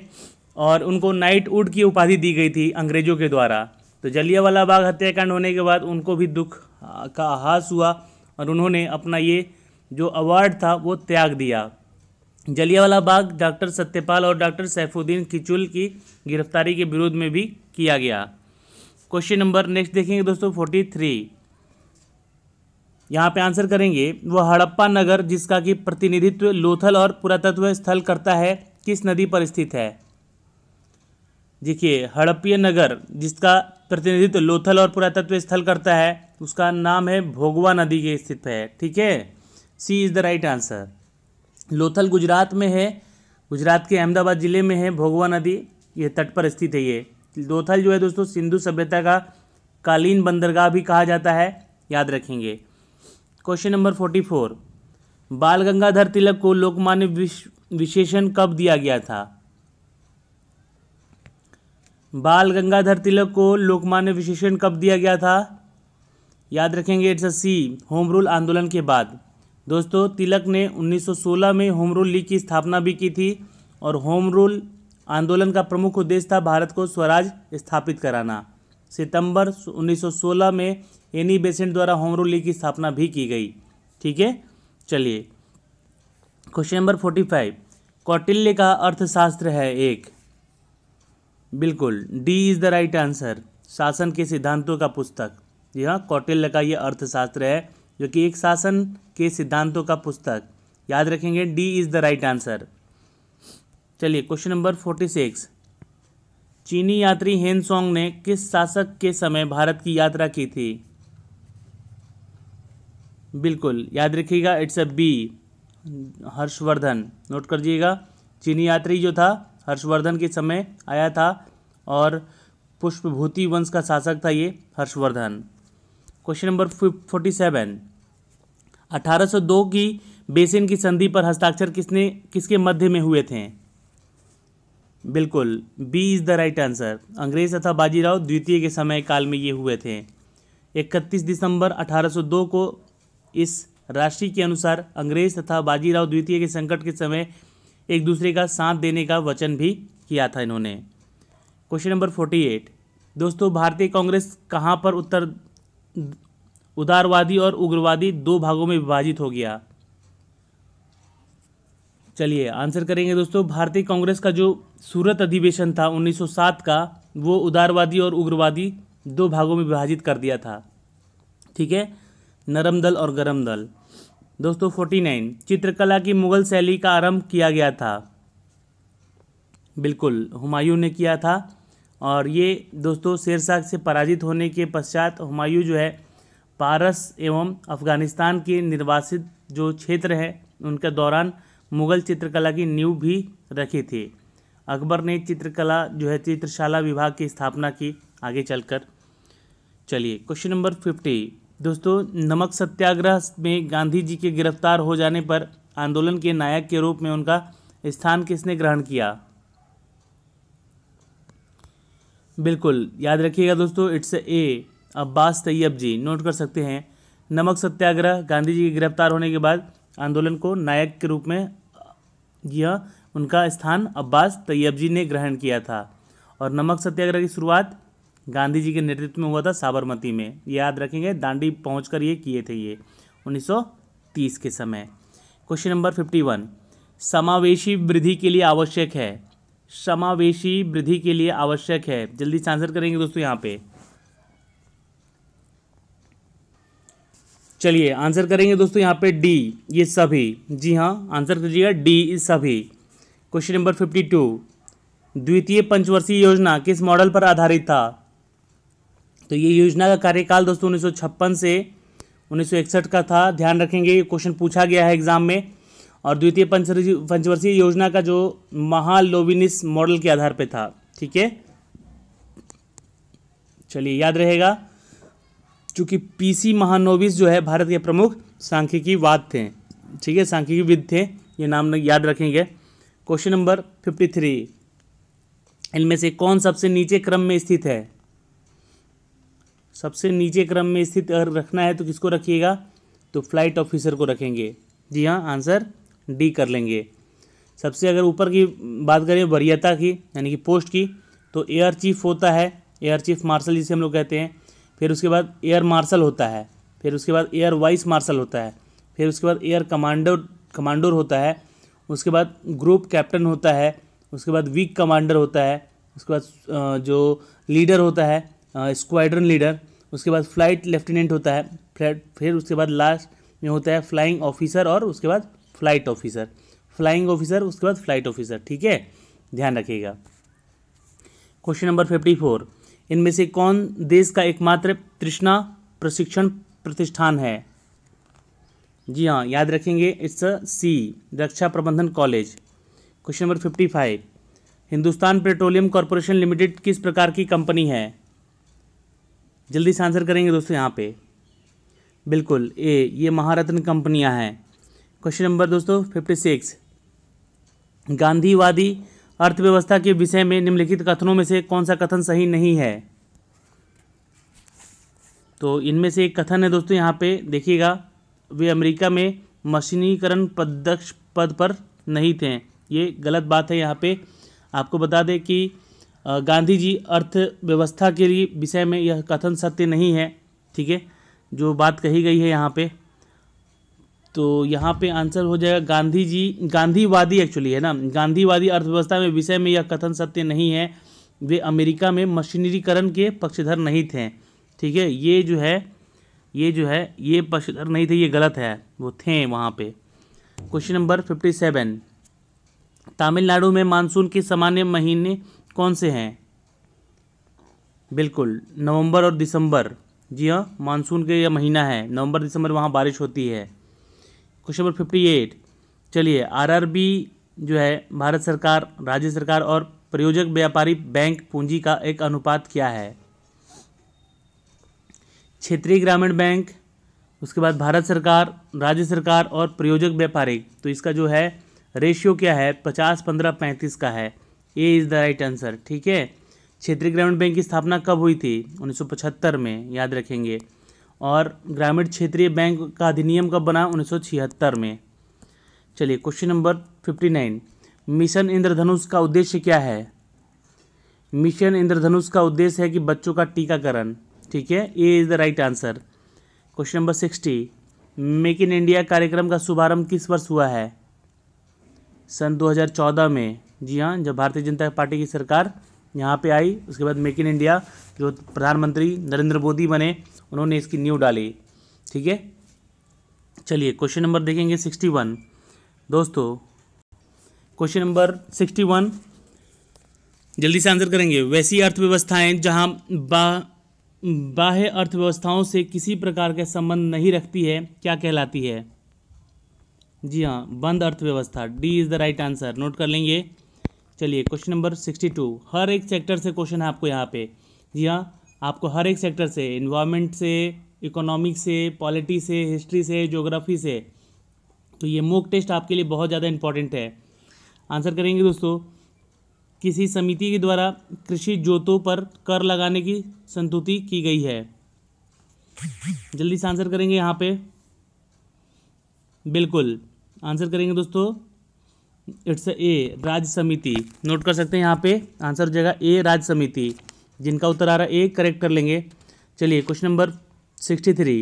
और उनको नाइट उड की उपाधि दी गई थी अंग्रेजों के द्वारा तो जलियावाला बाग हत्याकांड होने के बाद उनको भी दुख का आहास हुआ और उन्होंने अपना ये जो अवार्ड था वो त्याग दिया जलियावाला बाग डॉक्टर सत्यपाल और डॉक्टर सैफुद्दीन किचुल की गिरफ्तारी के विरोध में भी किया गया क्वेश्चन नंबर नेक्स्ट देखेंगे दोस्तों फोर्टी थ्री यहाँ पे आंसर करेंगे वह हड़प्पा नगर जिसका कि प्रतिनिधित्व लोथल और पुरातत्व स्थल करता है किस नदी पर स्थित है देखिए हड़प्पिय नगर जिसका प्रतिनिधित्व लोथल और पुरातत्व स्थल करता है उसका नाम है भोगवा नदी के स्थित है ठीक है C is the right answer Lothal Gujarat में है गुजरात के अहमदाबाद ज़िले में है भोगवा नदी ये तट पर स्थित है ये लोथल जो है दोस्तों सिंधु सभ्यता का कालीन बंदरगाह भी कहा जाता है याद रखेंगे क्वेश्चन नंबर फोर्टी फोर बाल गंगाधर तिलक को लोकमान्य विशेषण कब दिया गया था बाल गंगाधर तिलक को लोकमान्य विशेषण कब दिया गया था याद रखेंगे it's a C home rule आंदोलन के बाद दोस्तों तिलक ने 1916 में होम रूल लीग की स्थापना भी की थी और होम रूल आंदोलन का प्रमुख उद्देश्य था भारत को स्वराज स्थापित कराना सितंबर 1916 में एनी बेसेंट द्वारा होम रूल लीग की स्थापना भी की गई ठीक है चलिए question number forty five Kautilya का अर्थशास्त्र है एक बिल्कुल D is the right answer शासन के सिद्धांतों का पुस्तक जी हाँ कौटिल्य का यह अर्थशास्त्र है जो कि एक शासन के सिद्धांतों का पुस्तक याद रखेंगे D is the right answer चलिए क्वेश्चन नंबर फोर्टी सिक्स चीनी यात्री हेन सोंग ने किस शासक के समय भारत की यात्रा की थी बिल्कुल याद रखिएगा it's a B Harshvardhan note कर दीजिएगा चीनी यात्री जो था हर्षवर्धन के समय आया था और पुष्पभूति वंश का शासक था ये Harshvardhan question number forty seven अठारह सौ दो की बेसिन की संधि पर हस्ताक्षर किसने किसके मध्य में हुए थे बिल्कुल B is the right answer अंग्रेज तथा बाजीराव द्वितीय के समय काल में ये हुए थे इकतीस दिसंबर 1802 को इस राशि के अनुसार अंग्रेज तथा बाजीराव द्वितीय के संकट के समय एक दूसरे का साथ देने का वचन भी किया था इन्होंने क्वेश्चन नंबर फोर्टी एट दोस्तों भारतीय कांग्रेस कहाँ पर उत्तर उदारवादी और उग्रवादी दो भागों में विभाजित हो गया चलिए आंसर करेंगे दोस्तों भारतीय कांग्रेस का जो सूरत अधिवेशन था 1907 का वो उदारवादी और उग्रवादी दो भागों में विभाजित कर दिया था ठीक है नरम दल और गरम दल दोस्तों फोर्टी नाइन चित्रकला की मुगल शैली का आरंभ किया गया था बिल्कुल हुमायूं ने किया था और ये दोस्तों शेरशाह से पराजित होने के पश्चात हुमायूं जो है पारस एवं अफ़गानिस्तान के निर्वासित जो क्षेत्र है उनके दौरान मुग़ल चित्रकला की नींव भी रखी थी अकबर ने चित्रकला जो है चित्रशाला विभाग की स्थापना की आगे चलकर चलिए क्वेश्चन नंबर फिफ्टी दोस्तों नमक सत्याग्रह में गांधी जी के गिरफ्तार हो जाने पर आंदोलन के नायक के रूप में उनका स्थान किसने ग्रहण किया बिल्कुल याद रखिएगा दोस्तों it's A Abbas Tyab ji note कर सकते हैं नमक सत्याग्रह गांधी जी के गिरफ्तार होने के बाद आंदोलन को नायक के रूप में यह उनका स्थान अब्बास तैयब जी ने ग्रहण किया था और नमक सत्याग्रह की शुरुआत गांधी जी के नेतृत्व में हुआ था साबरमती में याद रखेंगे दांडी पहुँच ये किए थे ये उन्नीस के समय क्वेश्चन नंबर फिफ्टी समावेशी वृद्धि के लिए आवश्यक है समावेशी वृद्धि के लिए आवश्यक है जल्दी से आंसर करेंगे दोस्तों यहाँ पे चलिए आंसर करेंगे दोस्तों यहाँ पे डी ये सभी जी हाँ आंसर कीजिएगा डी सभी क्वेश्चन नंबर फिफ्टी टू द्वितीय पंचवर्षीय योजना किस मॉडल पर आधारित था तो ये योजना का कार्यकाल दोस्तों उन्नीस से उन्नीस का था ध्यान रखेंगे ये क्वेश्चन पूछा गया है एग्जाम में और द्वितीय पंचवर्षीय योजना का जो महालोविनिस मॉडल के आधार पर था ठीक है चलिए याद रहेगा चूंकि पीसी महानोविस जो है भारत के प्रमुख सांख्यिकीवाद थे ठीक है सांख्यिकीविद थे ये नाम याद रखेंगे क्वेश्चन नंबर फिफ्टी थ्री इनमें से कौन सबसे नीचे क्रम में स्थित है सबसे नीचे क्रम में स्थित अगर रखना है तो किसको रखिएगा तो फ्लाइट ऑफिसर को रखेंगे जी हाँ आंसर डी कर लेंगे सबसे अगर ऊपर की बात करें वरीयता की यानी कि पोस्ट की तो एयर चीफ होता है एयर चीफ मार्शल जिसे हम लोग कहते हैं फिर उसके बाद एयर मार्शल होता है फिर उसके बाद एयर वाइस मार्शल होता है फिर उसके बाद एयर कमांडर कमांडर होता है उसके बाद ग्रुप कैप्टन होता है उसके बाद वीक कमांडर होता है उसके बाद जो लीडर होता है स्क्वाड्रन लीडर उसके बाद फ्लाइट लेफ्टिनेंट होता है फिर उसके बाद लास्ट में होता है फ्लाइंग ऑफिसर और उसके बाद फ्लाइट ऑफिसर फ्लाइंग ऑफिसर उसके बाद फ्लाइट ऑफिसर ठीक है ध्यान रखिएगा क्वेश्चन नंबर फिफ्टी फोर इनमें से कौन देश का एकमात्र तृष्णा प्रशिक्षण प्रतिष्ठान है जी हाँ याद रखेंगे इट्स अ सी रक्षा प्रबंधन college question number fifty five Hindustan petroleum corporation limited किस प्रकार की कंपनी है जल्दी से आंसर करेंगे दोस्तों यहाँ पे बिल्कुल ए ये महारत्न कंपनियाँ हैं क्वेश्चन नंबर दोस्तों फिफ्टी सिक्स गांधीवादी अर्थव्यवस्था के विषय में निम्नलिखित कथनों में से कौन सा कथन सही नहीं है तो इनमें से एक कथन है दोस्तों यहाँ पे देखिएगा वे अमेरिका में मशीनीकरण पदक्ष पद पर नहीं थे ये गलत बात है यहाँ पे आपको बता दें कि गांधी जी अर्थव्यवस्था के लिए विषय में यह कथन सत्य नहीं है ठीक है जो बात कही गई है यहाँ पे तो यहाँ पे आंसर हो जाएगा गांधी जी गांधीवादी एक्चुअली है ना गांधीवादी अर्थव्यवस्था में विषय में यह कथन सत्य नहीं है वे अमेरिका में मशीनरीकरण के पक्षधर नहीं थे ठीक है ये जो है ये जो है ये पक्षधर नहीं थे ये गलत है वो थे वहाँ पे question number fifty seven Tamil Nadu में मानसून के सामान्य महीने कौन से हैं बिल्कुल नवंबर और दिसंबर जी हाँ मानसून के यह महीना है नवंबर दिसंबर वहाँ बारिश होती है क्वेश्चन नंबर फिफ्टी एट चलिए आरआरबी जो है भारत सरकार राज्य सरकार और प्रयोजक व्यापारी बैंक पूंजी का एक अनुपात क्या है क्षेत्रीय ग्रामीण बैंक उसके बाद भारत सरकार राज्य सरकार और प्रयोजक व्यापारी तो इसका जो है रेशियो क्या है पचास पंद्रह पैंतीस का है A is the right answer ठीक है क्षेत्रीय ग्रामीण बैंक की स्थापना कब हुई थी 1975 में याद रखेंगे और ग्रामीण क्षेत्रीय बैंक का अधिनियम कब बना 1976 में चलिए क्वेश्चन नंबर 59 मिशन इंद्रधनुष का उद्देश्य क्या है मिशन इंद्रधनुष का उद्देश्य है कि बच्चों का टीकाकरण ठीक है A is the right answer question number sixty make in India कार्यक्रम का शुभारंभ किस वर्ष हुआ है सन 2014 में जी हाँ जब भारतीय जनता पार्टी की सरकार यहाँ पे आई उसके बाद मेक इन इंडिया जो प्रधानमंत्री नरेंद्र मोदी बने उन्होंने इसकी न्यू डाली ठीक है चलिए क्वेश्चन नंबर देखेंगे सिक्सटी वन दोस्तों क्वेश्चन नंबर सिक्सटी वन जल्दी से आंसर करेंगे वैसी अर्थव्यवस्थाएं जहाँ बा बाह्य अर्थव्यवस्थाओं से किसी प्रकार का संबंध नहीं रखती है क्या कहलाती है जी हाँ बंद अर्थव्यवस्था D is the right answer note कर लेंगे चलिए क्वेश्चन नंबर सिक्सटी टू हर एक सेक्टर से क्वेश्चन है आपको यहाँ पे जी हाँ आपको हर एक सेक्टर से इन्वायरमेंट से इकोनॉमिक से पॉलिटी से हिस्ट्री से जोग्राफी से तो ये मोक टेस्ट आपके लिए बहुत ज़्यादा इंपॉर्टेंट है आंसर करेंगे दोस्तों किसी समिति के द्वारा कृषि जोतों पर कर लगाने की संतुति की गई है जल्दी से आंसर करेंगे यहाँ पे बिल्कुल आंसर करेंगे दोस्तों इट्स ए राज्य समिति नोट कर सकते हैं यहाँ पे आंसर हो जाएगा ए राज्य समिति जिनका उत्तर आ रहा है ए करेक्ट कर लेंगे चलिए question number sixty three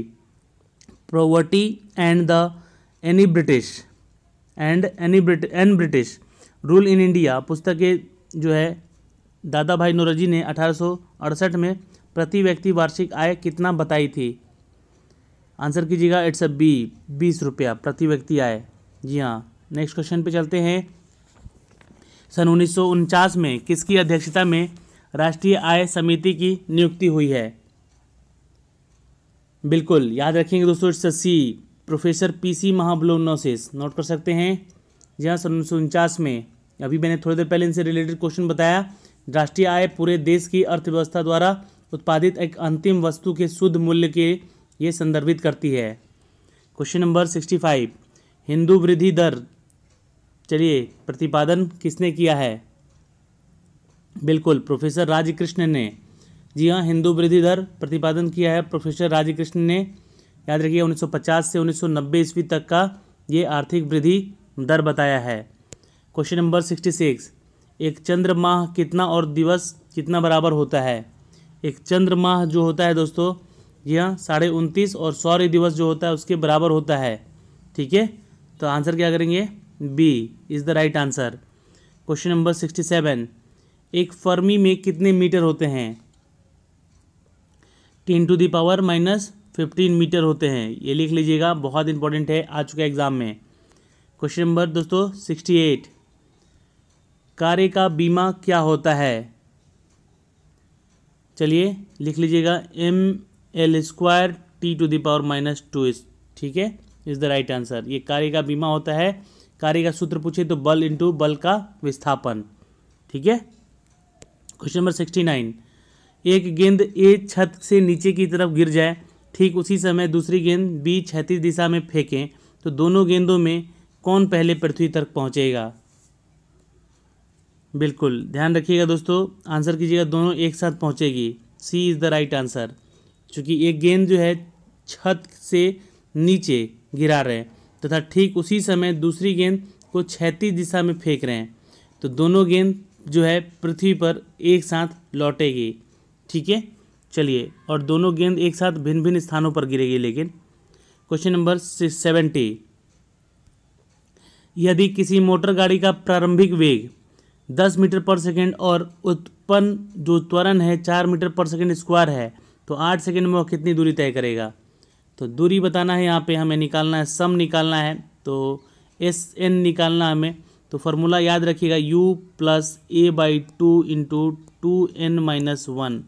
poverty and the any British and any Brit an British rule in India पुस्तकें जो है दादा भाई नोरजी ने अठारह में प्रति व्यक्ति वार्षिक आय कितना बताई थी आंसर कीजिएगा इट्स अ बी बीस रुपया प्रति व्यक्ति आय जी हाँ नेक्स्ट क्वेश्चन पे चलते हैं सन उन्नीस में किसकी अध्यक्षता में राष्ट्रीय आय समिति की नियुक्ति हुई है बिल्कुल याद रखेंगे दोस्तों it's C professor P C Mahalanobis note कर सकते हैं जी हाँ सन उन्नीस में अभी मैंने थोड़ी देर पहले इनसे रिलेटेड क्वेश्चन बताया राष्ट्रीय आय पूरे देश की अर्थव्यवस्था द्वारा उत्पादित एक अंतिम वस्तु के शुद्ध मूल्य के ये संदर्भित करती है क्वेश्चन नंबर सिक्सटी फाइव हिंदू वृद्धि दर चलिए प्रतिपादन किसने किया है बिल्कुल प्रोफेसर राजकृष्ण ने जी हाँ हिंदू वृद्धि दर प्रतिपादन किया है प्रोफेसर राजकृष्ण ने याद रखिए 1950 से 1990 ईस्वी तक का ये आर्थिक वृद्धि दर बताया है क्वेश्चन नंबर 66 एक चंद्र माह कितना और दिवस कितना बराबर होता है एक चंद्र माह जो होता है दोस्तों यह हाँ, साढ़े उनतीस और सौर्य दिवस जो होता है उसके बराबर होता है ठीक है तो आंसर क्या करेंगे B is the right answer question number sixty seven एक फर्मी में कितने मीटर होते हैं ten to the power minus fifteen metre होते हैं ये लिख लीजिएगा बहुत इंपॉर्टेंट है आ चुका एग्ज़ाम में क्वेश्चन नंबर दोस्तों सिक्सटी एट कार्य का बीमा क्या होता है चलिए लिख लीजिएगा M L square T to the power minus two is ठीक है इज़ द राइट आंसर ये कार्य का बीमा होता है कार्य का सूत्र पूछे तो बल इंटू बल का विस्थापन ठीक है क्वेश्चन नंबर सिक्सटी नाइन एक गेंद ए छत से नीचे की तरफ गिर जाए ठीक उसी समय दूसरी गेंद बी क्षैतिज दिशा में फेंकें तो दोनों गेंदों में कौन पहले पृथ्वी तक पहुंचेगा बिल्कुल ध्यान रखिएगा दोस्तों आंसर कीजिएगा दोनों एक साथ पहुंचेगी C is the right answer क्योंकि एक गेंद जो है छत से नीचे गिरा रहे हैं तथा ठीक उसी समय दूसरी गेंद को क्षैतिज दिशा में फेंक रहे हैं तो दोनों गेंद जो है पृथ्वी पर एक साथ लौटेगी ठीक है चलिए और दोनों गेंद एक साथ भिन्न भिन्न स्थानों पर गिरेगी लेकिन क्वेश्चन नंबर सेवेंटी यदि किसी मोटर गाड़ी का प्रारंभिक वेग 10 मीटर पर सेकेंड और उत्पन्न जो त्वरण है 4 मीटर पर सेकेंड स्क्वायर है तो 8 सेकेंड में वह कितनी दूरी तय करेगा तो दूरी बताना है यहाँ पे हमें निकालना है सम निकालना है तो एस एन निकालना हमें तो फार्मूला याद रखिएगा u plus a by two into two n minus one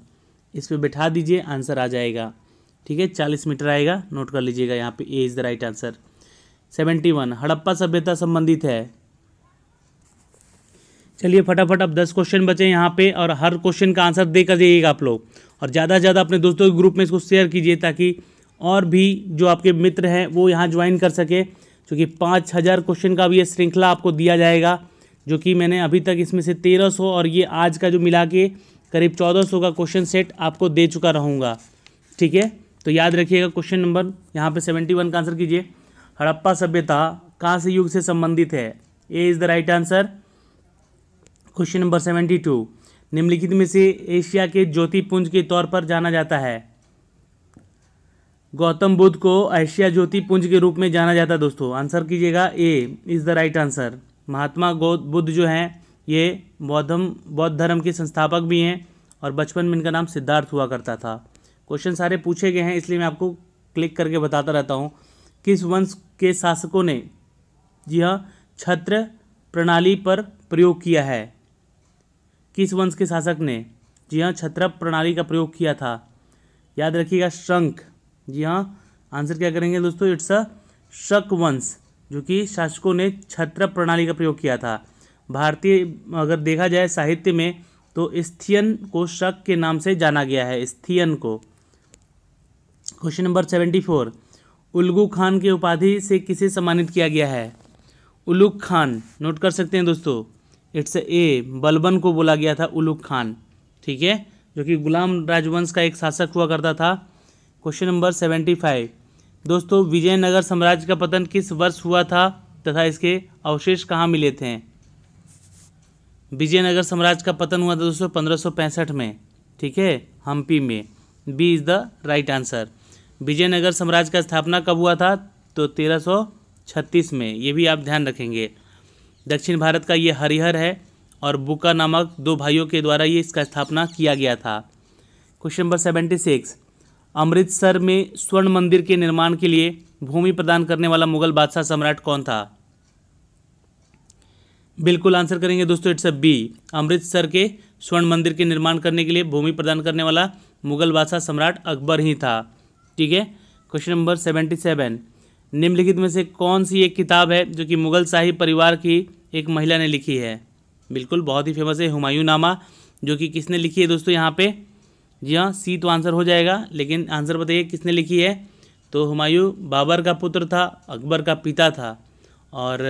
इस पर बैठा दीजिए आंसर आ जाएगा ठीक है चालीस मीटर आएगा नोट कर लीजिएगा यहाँ पे A is the right answer seventy one Harappa सभ्यता संबंधित है चलिए फटाफट अब दस क्वेश्चन बचे यहाँ पे और हर क्वेश्चन का आंसर देकर जाइएगा आप लोग और ज़्यादा से ज़्यादा अपने दोस्तों के ग्रुप में इसको शेयर कीजिए ताकि और भी जो आपके मित्र हैं वो यहाँ ज्वाइन कर सके चूँकि पाँच हज़ार क्वेश्चन का भी ये श्रृंखला आपको दिया जाएगा जो कि मैंने अभी तक इसमें से तेरह सौ और ये आज का जो मिला के करीब चौदह सौ का क्वेश्चन सेट आपको दे चुका रहूँगा ठीक है तो याद रखिएगा क्वेश्चन नंबर यहाँ पे सेवेंटी वन का आंसर कीजिए हड़प्पा सभ्यता कहाँ से युग से संबंधित है A is the right answer question number seventy two निम्नलिखित में से एशिया के ज्योतिपुंज के तौर पर जाना जाता है गौतम बुद्ध को एशिया ज्योति पुंज के रूप में जाना जाता है दोस्तों आंसर कीजिएगा A is the right answer Mahatma Buddha जो हैं ये बौद्धम बौद्ध धर्म के संस्थापक भी हैं और बचपन में इनका नाम सिद्धार्थ हुआ करता था क्वेश्चन सारे पूछे गए हैं इसलिए मैं आपको क्लिक करके बताता रहता हूँ किस वंश के शासकों ने जी हाँ छत्र प्रणाली पर प्रयोग किया है किस वंश के शासक ने जी हाँ छत्र प्रणाली का प्रयोग किया था याद रखिएगा शंख जी हाँ आंसर क्या करेंगे दोस्तों इट्स अ शक वंश जो कि शासकों ने छत्र प्रणाली का प्रयोग किया था भारतीय अगर देखा जाए साहित्य में तो स्थियन को शक के नाम से जाना गया है स्थियन को question number seventy four Ulugh Khan की उपाधि से किसे सम्मानित किया गया है उलुक खान नोट कर सकते हैं दोस्तों इट्स ए बलबन को बोला गया था उलुक खान ठीक है जो कि गुलाम राजवंश का एक शासक हुआ करता था क्वेश्चन नंबर सेवेंटी फाइव दोस्तों विजयनगर साम्राज्य का पतन किस वर्ष हुआ था तथा इसके अवशेष कहाँ मिले थे विजयनगर साम्राज्य का पतन हुआ था दोस्तों पंद्रह में ठीक है हम्पी में B is the right answer Vijayanagara साम्राज्य का स्थापना कब हुआ था तो 1336 में ये भी आप ध्यान रखेंगे दक्षिण भारत का ये हरिहर है और बुका नामक दो भाइयों के द्वारा ये इसका स्थापना किया गया था question number seventy six Amritsar में स्वर्ण मंदिर के निर्माण के लिए भूमि प्रदान करने वाला मुगल बादशाह सम्राट कौन था बिल्कुल आंसर करेंगे दोस्तों इट्स अ बी अमृतसर के स्वर्ण मंदिर के निर्माण करने के लिए भूमि प्रदान करने वाला मुगल बादशाह सम्राट अकबर ही था ठीक है क्वेश्चन नंबर सेवेंटी सेवन निम्नलिखित में से कौन सी एक किताब है जो कि मुगल शाही परिवार की एक महिला ने लिखी है बिल्कुल बहुत ही फेमस है हुमायूं नामा जो कि किसने लिखी है दोस्तों यहाँ पे जी हाँ सी तो आंसर हो जाएगा लेकिन आंसर बताइए किसने लिखी है तो हुमायूं बाबर का पुत्र था अकबर का पिता था और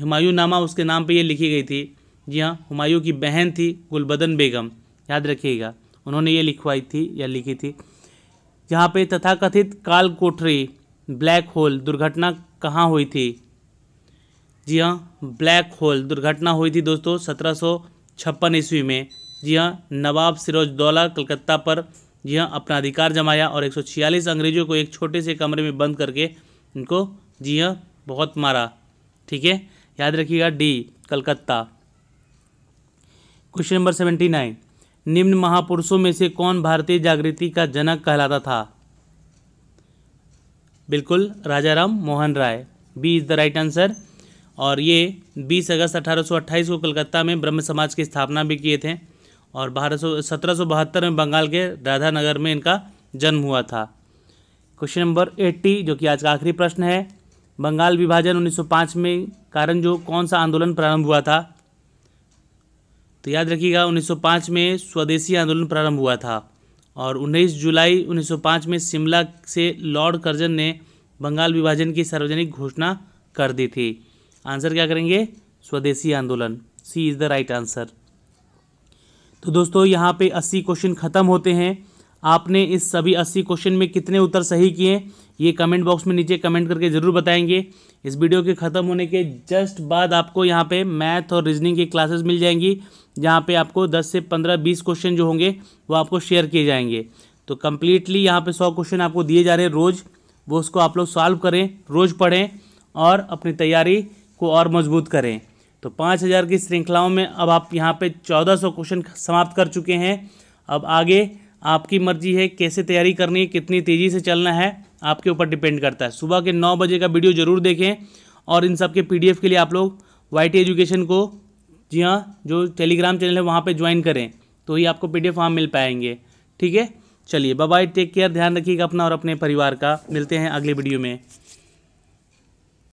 हुमायूं नामा उसके नाम पे ये लिखी गई थी जी हाँ हुमायूं की बहन थी गुलबदन बेगम याद रखिएगा उन्होंने ये लिखवाई थी या लिखी थी यहाँ पे तथाकथित काल कोठरी ब्लैक होल दुर्घटना कहाँ हुई थी जी हाँ ब्लैक होल दुर्घटना हुई थी दोस्तों सत्रह ईस्वी में जी हाँ नवाब दौला कलकत्ता पर जी हाँ अपना अधिकार जमाया और एक अंग्रेजों को एक छोटे से कमरे में बंद करके इनको जी हाँ बहुत मारा ठीक है याद रखिएगा D Calcutta question number seventy nine निम्न महापुरुषों में से कौन भारतीय जागृति का जनक कहलाता था बिल्कुल Raja Ram Mohan Roy B is the right answer और ये 20 अगस्त अट्ठाईस को कलकत्ता में ब्रह्म समाज की स्थापना भी किए थे और बारह सौ सत्रह सौ बहत्तर में बंगाल के राधानगर में इनका जन्म हुआ था क्वेश्चन नंबर एट्टी जो कि आज का आखिरी प्रश्न है बंगाल विभाजन 1905 में कारण जो कौन सा आंदोलन प्रारंभ हुआ था तो याद रखिएगा 1905 में स्वदेशी आंदोलन प्रारंभ हुआ था और 19 जुलाई 1905 में शिमला से लॉर्ड कर्जन ने बंगाल विभाजन की सार्वजनिक घोषणा कर दी थी आंसर क्या करेंगे स्वदेशी आंदोलन C is the right answer तो दोस्तों यहाँ पे 80 क्वेश्चन ख़त्म होते हैं आपने इस सभी 80 क्वेश्चन में कितने उत्तर सही किए ये कमेंट बॉक्स में नीचे कमेंट करके ज़रूर बताएंगे इस वीडियो के ख़त्म होने के जस्ट बाद आपको यहाँ पे मैथ और रीजनिंग की क्लासेस मिल जाएंगी जहाँ पे आपको 10 से 15 20 क्वेश्चन जो होंगे वो आपको शेयर किए जाएंगे तो कम्प्लीटली यहाँ पे 100 क्वेश्चन आपको दिए जा रहे हैं रोज़ वो उसको आप लोग सॉल्व करें रोज़ पढ़ें और अपनी तैयारी को और मजबूत करें तो पाँच हज़ार की श्रृंखलाओं में अब आप यहाँ पे चौदह सौ क्वेश्चन समाप्त कर चुके हैं अब आगे आपकी मर्जी है कैसे तैयारी करनी है कितनी तेज़ी से चलना है आपके ऊपर डिपेंड करता है सुबह के नौ बजे का वीडियो ज़रूर देखें और इन सब के पी के लिए आप लोग वाई एजुकेशन को जी हाँ जो टेलीग्राम चैनल है वहाँ पर ज्वाइन करें तो ही आपको पी डी वहाँ मिल पाएंगे ठीक है चलिए बाय टेक केयर ध्यान रखिएगा अपना और अपने परिवार का मिलते हैं अगले वीडियो में